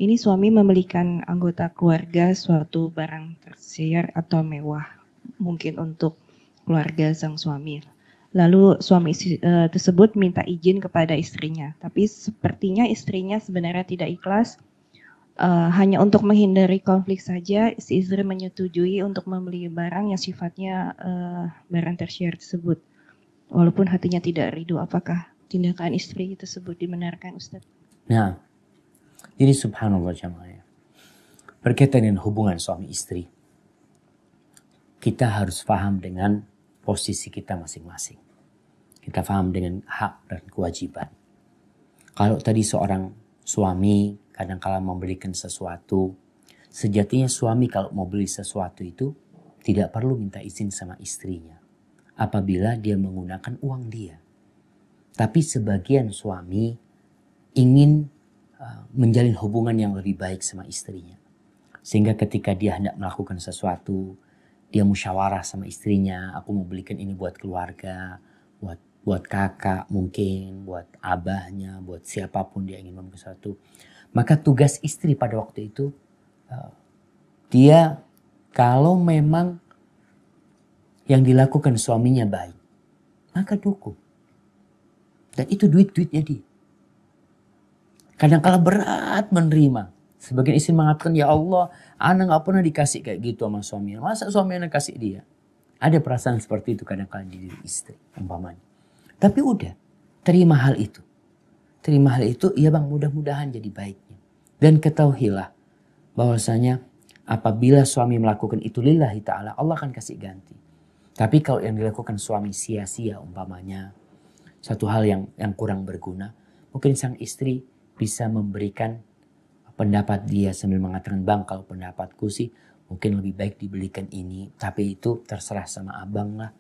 ini suami membelikan anggota keluarga suatu barang tersier atau mewah mungkin untuk keluarga sang suami. Lalu suami uh, tersebut minta izin kepada istrinya, tapi sepertinya istrinya sebenarnya tidak ikhlas. Uh, hanya untuk menghindari konflik saja, si istri menyetujui untuk membeli barang yang sifatnya uh, barang tersier tersebut. Walaupun hatinya tidak ridho, apakah tindakan istri tersebut dibenarkan Ustaz? Nah, jadi subhanallah jamaah ya. Berkaitan dengan hubungan suami istri, kita harus paham dengan posisi kita masing-masing. Kita paham dengan hak dan kewajiban. Kalau tadi seorang suami kadangkala memberikan sesuatu, sejatinya suami kalau mau beli sesuatu itu tidak perlu minta izin sama istrinya apabila dia menggunakan uang dia. Tapi sebagian suami ingin e, menjalin hubungan yang lebih baik sama istrinya. Sehingga ketika dia hendak melakukan sesuatu, dia musyawarah sama istrinya, aku mau belikan ini buat keluarga, buat buat kakak mungkin, buat abahnya, buat siapapun dia ingin memberi sesuatu. Maka tugas istri pada waktu itu eh, dia kalau memang yang dilakukan suaminya baik, maka dukung. Dan itu duit-duitnya dia. Kadang kala berat menerima. Sebagian istri mengatakan, ya Allah, anak gak pernah dikasih kayak gitu sama suami, Masa suaminya kasih dia? Ada perasaan seperti itu kadang-kadang di diri istri, umpamanya. Tapi udah, terima hal itu. Terima hal itu, ya bang mudah-mudahan jadi baiknya. Dan ketahuilah bahwasanya apabila suami melakukan itu lillahi ta'ala, Allah akan kasih ganti. Tapi kalau yang dilakukan suami sia-sia umpamanya, satu hal yang yang kurang berguna, mungkin sang istri bisa memberikan pendapat dia sambil mengatakan bang kalau pendapatku sih mungkin lebih baik dibelikan ini tapi itu terserah sama abang lah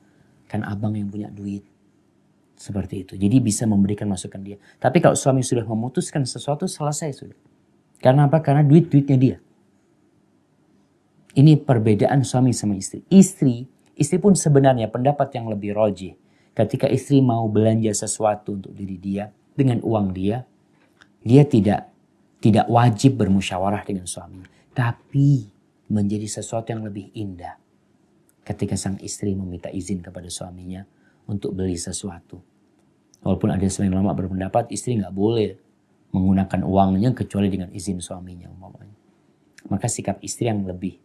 kan abang yang punya duit seperti itu. Jadi bisa memberikan masukan dia. Tapi kalau suami sudah memutuskan sesuatu selesai sudah. Karena apa? Karena duit-duitnya dia. Ini perbedaan suami sama istri. Istri, istri pun sebenarnya pendapat yang lebih roji. Ketika istri mau belanja sesuatu untuk diri dia dengan uang dia, dia tidak tidak wajib bermusyawarah dengan suami, tapi menjadi sesuatu yang lebih indah ketika sang istri meminta izin kepada suaminya untuk beli sesuatu. Walaupun ada sering lama berpendapat istri nggak boleh menggunakan uangnya kecuali dengan izin suaminya umpamanya. Maka sikap istri yang lebih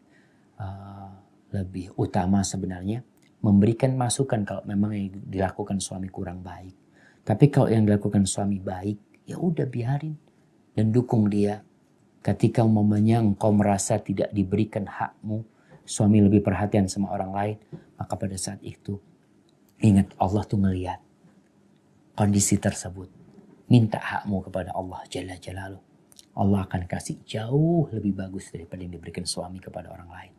uh, lebih utama sebenarnya memberikan masukan kalau memang yang dilakukan suami kurang baik. Tapi kalau yang dilakukan suami baik, ya udah biarin dan dukung dia. Ketika umpamanya engkau merasa tidak diberikan hakmu, suami lebih perhatian sama orang lain, maka pada saat itu ingat Allah tuh ngelihat kondisi tersebut. Minta hakmu kepada Allah Jalla Jalaluh. Allah akan kasih jauh lebih bagus daripada yang diberikan suami kepada orang lain.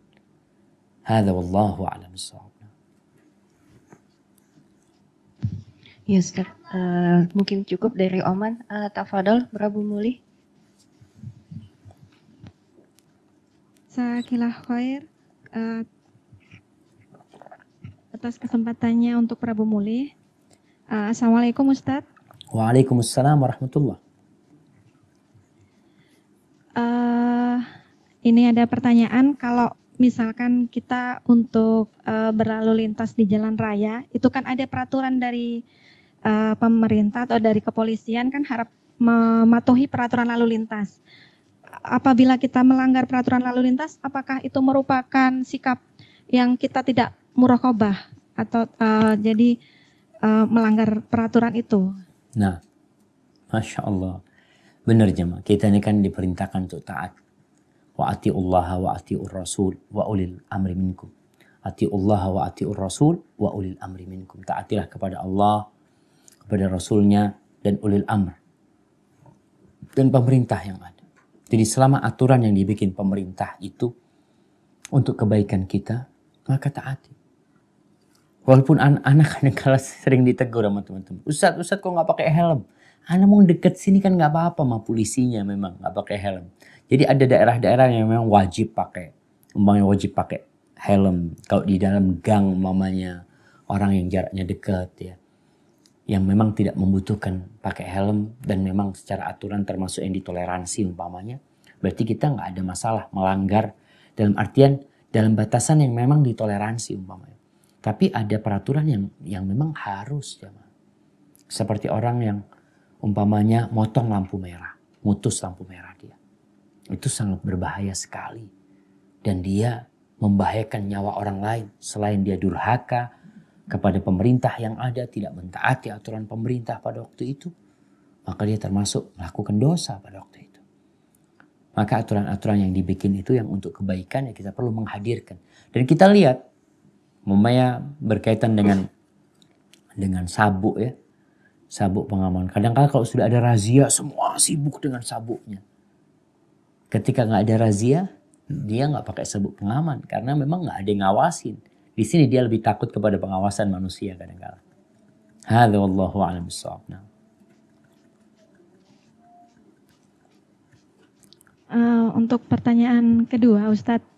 Hada wallahu a'lam Ya, Ustaz. Uh, mungkin cukup dari Oman. Uh, eh, Tafadol, Prabu Muli. Sakilah Khair. Uh, atas kesempatannya untuk Prabu Muli. Eh, Assalamualaikum Ustaz. Waalaikumsalam warahmatullah. Uh, ini ada pertanyaan kalau misalkan kita untuk uh, berlalu lintas di jalan raya itu kan ada peraturan dari uh, pemerintah atau dari kepolisian kan harap mematuhi peraturan lalu lintas. Apabila kita melanggar peraturan lalu lintas, apakah itu merupakan sikap yang kita tidak murokobah atau uh, jadi uh, melanggar peraturan itu. Nah, masya Allah, benar jemaah. Kita ini kan diperintahkan untuk taat. Wa Allah, wa ati rasul wa ulil amri minkum. Allah wa ati rasul wa ulil amri minkum. Taatilah kepada Allah, kepada Rasulnya dan ulil amr dan pemerintah yang ada. Jadi selama aturan yang dibikin pemerintah itu untuk kebaikan kita, maka taati. Walaupun anak-anak kadang kala sering ditegur sama teman-teman. Ustad, Ustad kok nggak pakai helm? Anak mau deket sini kan nggak apa-apa sama polisinya memang nggak pakai helm. Jadi ada daerah-daerah yang memang wajib pakai, umpamanya wajib pakai helm. Kalau di dalam gang mamanya orang yang jaraknya dekat ya, yang memang tidak membutuhkan pakai helm dan memang secara aturan termasuk yang ditoleransi umpamanya, berarti kita nggak ada masalah melanggar dalam artian dalam batasan yang memang ditoleransi umpamanya. Tapi ada peraturan yang yang memang harus ya. Seperti orang yang umpamanya motong lampu merah, mutus lampu merah dia. Itu sangat berbahaya sekali. Dan dia membahayakan nyawa orang lain selain dia durhaka kepada pemerintah yang ada tidak mentaati aturan pemerintah pada waktu itu maka dia termasuk melakukan dosa pada waktu itu maka aturan-aturan yang dibikin itu yang untuk kebaikan ya kita perlu menghadirkan dan kita lihat Memaya berkaitan dengan dengan sabuk ya. Sabuk pengaman. Kadang-kadang kalau sudah ada razia semua sibuk dengan sabuknya. Ketika nggak ada razia, dia nggak pakai sabuk pengaman karena memang nggak ada yang ngawasin. Di sini dia lebih takut kepada pengawasan manusia kadang-kadang. Hadza wallahu a'lam bissawab. Uh, untuk pertanyaan kedua, Ustadz,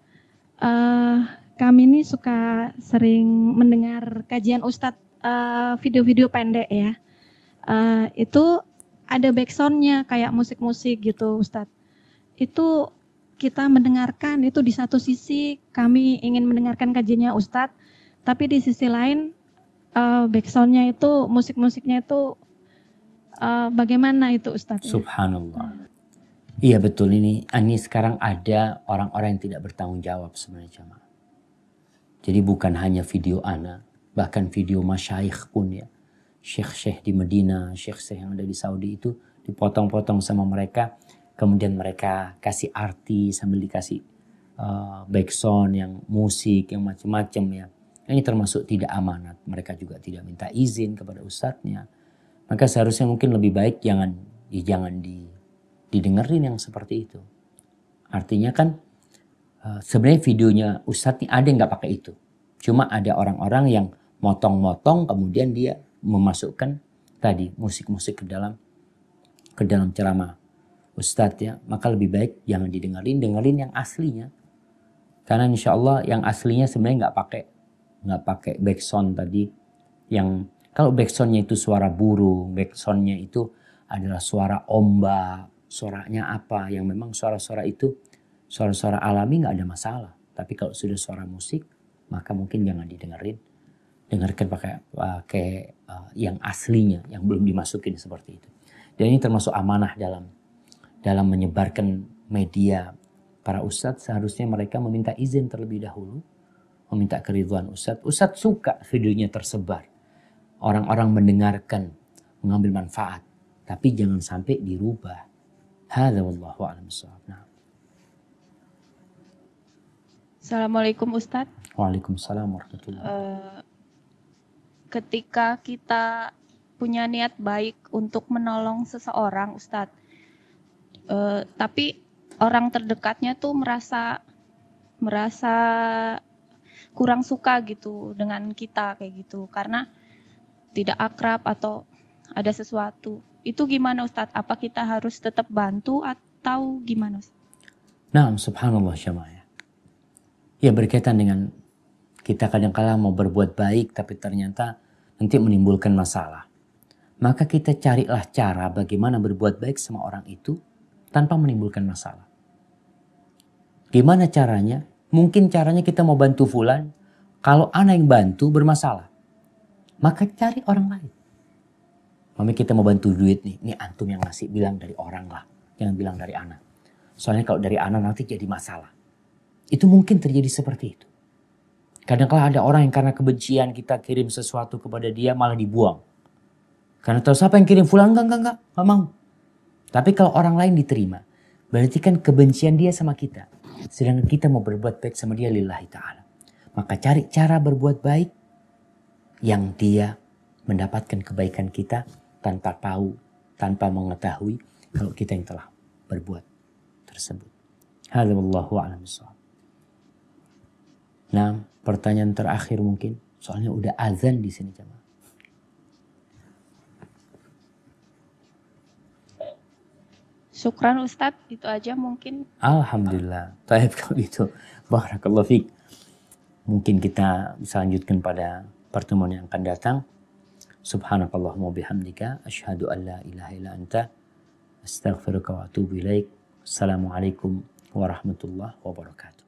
uh, kami ini suka sering mendengar kajian Ustadz video eh, video-video pendek ya. Uh, itu ada backsoundnya kayak musik-musik gitu Ustadz. Itu kita mendengarkan itu di satu sisi kami ingin mendengarkan kajiannya Ustadz, tapi di sisi lain uh, backsoundnya itu musik-musiknya itu uh, bagaimana itu Ustadz? Subhanallah. Iya betul ini ini sekarang ada orang-orang yang tidak bertanggung jawab sebenarnya jamaah. Jadi bukan hanya video anak, bahkan video masyaikh pun ya. Syekh-syekh di Medina, syekh-syekh yang ada di Saudi itu dipotong-potong sama mereka. Kemudian mereka kasih arti sambil dikasih uh, backsound yang musik, yang macam-macam ya. Ini termasuk tidak amanat. Mereka juga tidak minta izin kepada ustadznya. Maka seharusnya mungkin lebih baik jangan ya jangan di, didengerin yang seperti itu. Artinya kan Eh, sebenarnya videonya Ustadz nih ada yang nggak pakai itu. Cuma ada orang-orang yang motong-motong kemudian dia memasukkan tadi musik-musik ke dalam ke dalam ceramah Ustadz ya. Maka lebih baik jangan didengarin dengerin yang aslinya. Karena insya Allah yang aslinya sebenarnya nggak pakai nggak pakai backsound tadi. Yang kalau backsoundnya itu suara burung, backsoundnya itu adalah suara ombak, suaranya apa yang memang suara-suara itu Suara-suara alami nggak ada masalah. Tapi kalau sudah suara musik, maka mungkin jangan didengerin. Dengarkan pakai pakai uh, yang aslinya, yang belum dimasukin seperti itu. Dan ini termasuk amanah dalam dalam menyebarkan media para ustadz seharusnya mereka meminta izin terlebih dahulu meminta keriduan ustadz ustadz suka videonya tersebar orang-orang mendengarkan mengambil manfaat tapi jangan sampai dirubah hadza wallahu a'lam nah Assalamualaikum Ustadz. Waalaikumsalam warahmatullahi eh, Ketika kita punya niat baik untuk menolong seseorang Ustadz, eh, tapi orang terdekatnya tuh merasa merasa kurang suka gitu dengan kita kayak gitu karena tidak akrab atau ada sesuatu. Itu gimana Ustadz? Apa kita harus tetap bantu atau gimana Ustadz? Nah, subhanallah Syamaya ya berkaitan dengan kita kadang -kadang mau berbuat baik tapi ternyata nanti menimbulkan masalah. Maka kita carilah cara bagaimana berbuat baik sama orang itu tanpa menimbulkan masalah. Gimana caranya? Mungkin caranya kita mau bantu fulan, kalau anak yang bantu bermasalah. Maka cari orang lain. Mami kita mau bantu duit nih, ini antum yang ngasih bilang dari orang lah. Jangan bilang dari anak. Soalnya kalau dari anak nanti jadi masalah itu mungkin terjadi seperti itu. kadang Kadang-kadang ada orang yang karena kebencian kita kirim sesuatu kepada dia malah dibuang. Karena tahu siapa yang kirim fulan enggak enggak enggak, enggak mau. Tapi kalau orang lain diterima, berarti kan kebencian dia sama kita. Sedangkan kita mau berbuat baik sama dia lillahi ta'ala. Maka cari cara berbuat baik yang dia mendapatkan kebaikan kita tanpa tahu, tanpa mengetahui kalau kita yang telah berbuat tersebut. Hada wallahu Nah, pertanyaan terakhir mungkin. Soalnya udah azan di sini jemaah. Syukran Ustadz, itu aja mungkin. Alhamdulillah. Taib kalau itu. Barakallahu fiqh. Mungkin kita bisa lanjutkan pada pertemuan yang akan datang. Subhanakallahumma bihamdika. Ashadu an la ilaha illa anta. Astaghfiruka wa atubu ilaik. Assalamualaikum warahmatullahi wabarakatuh.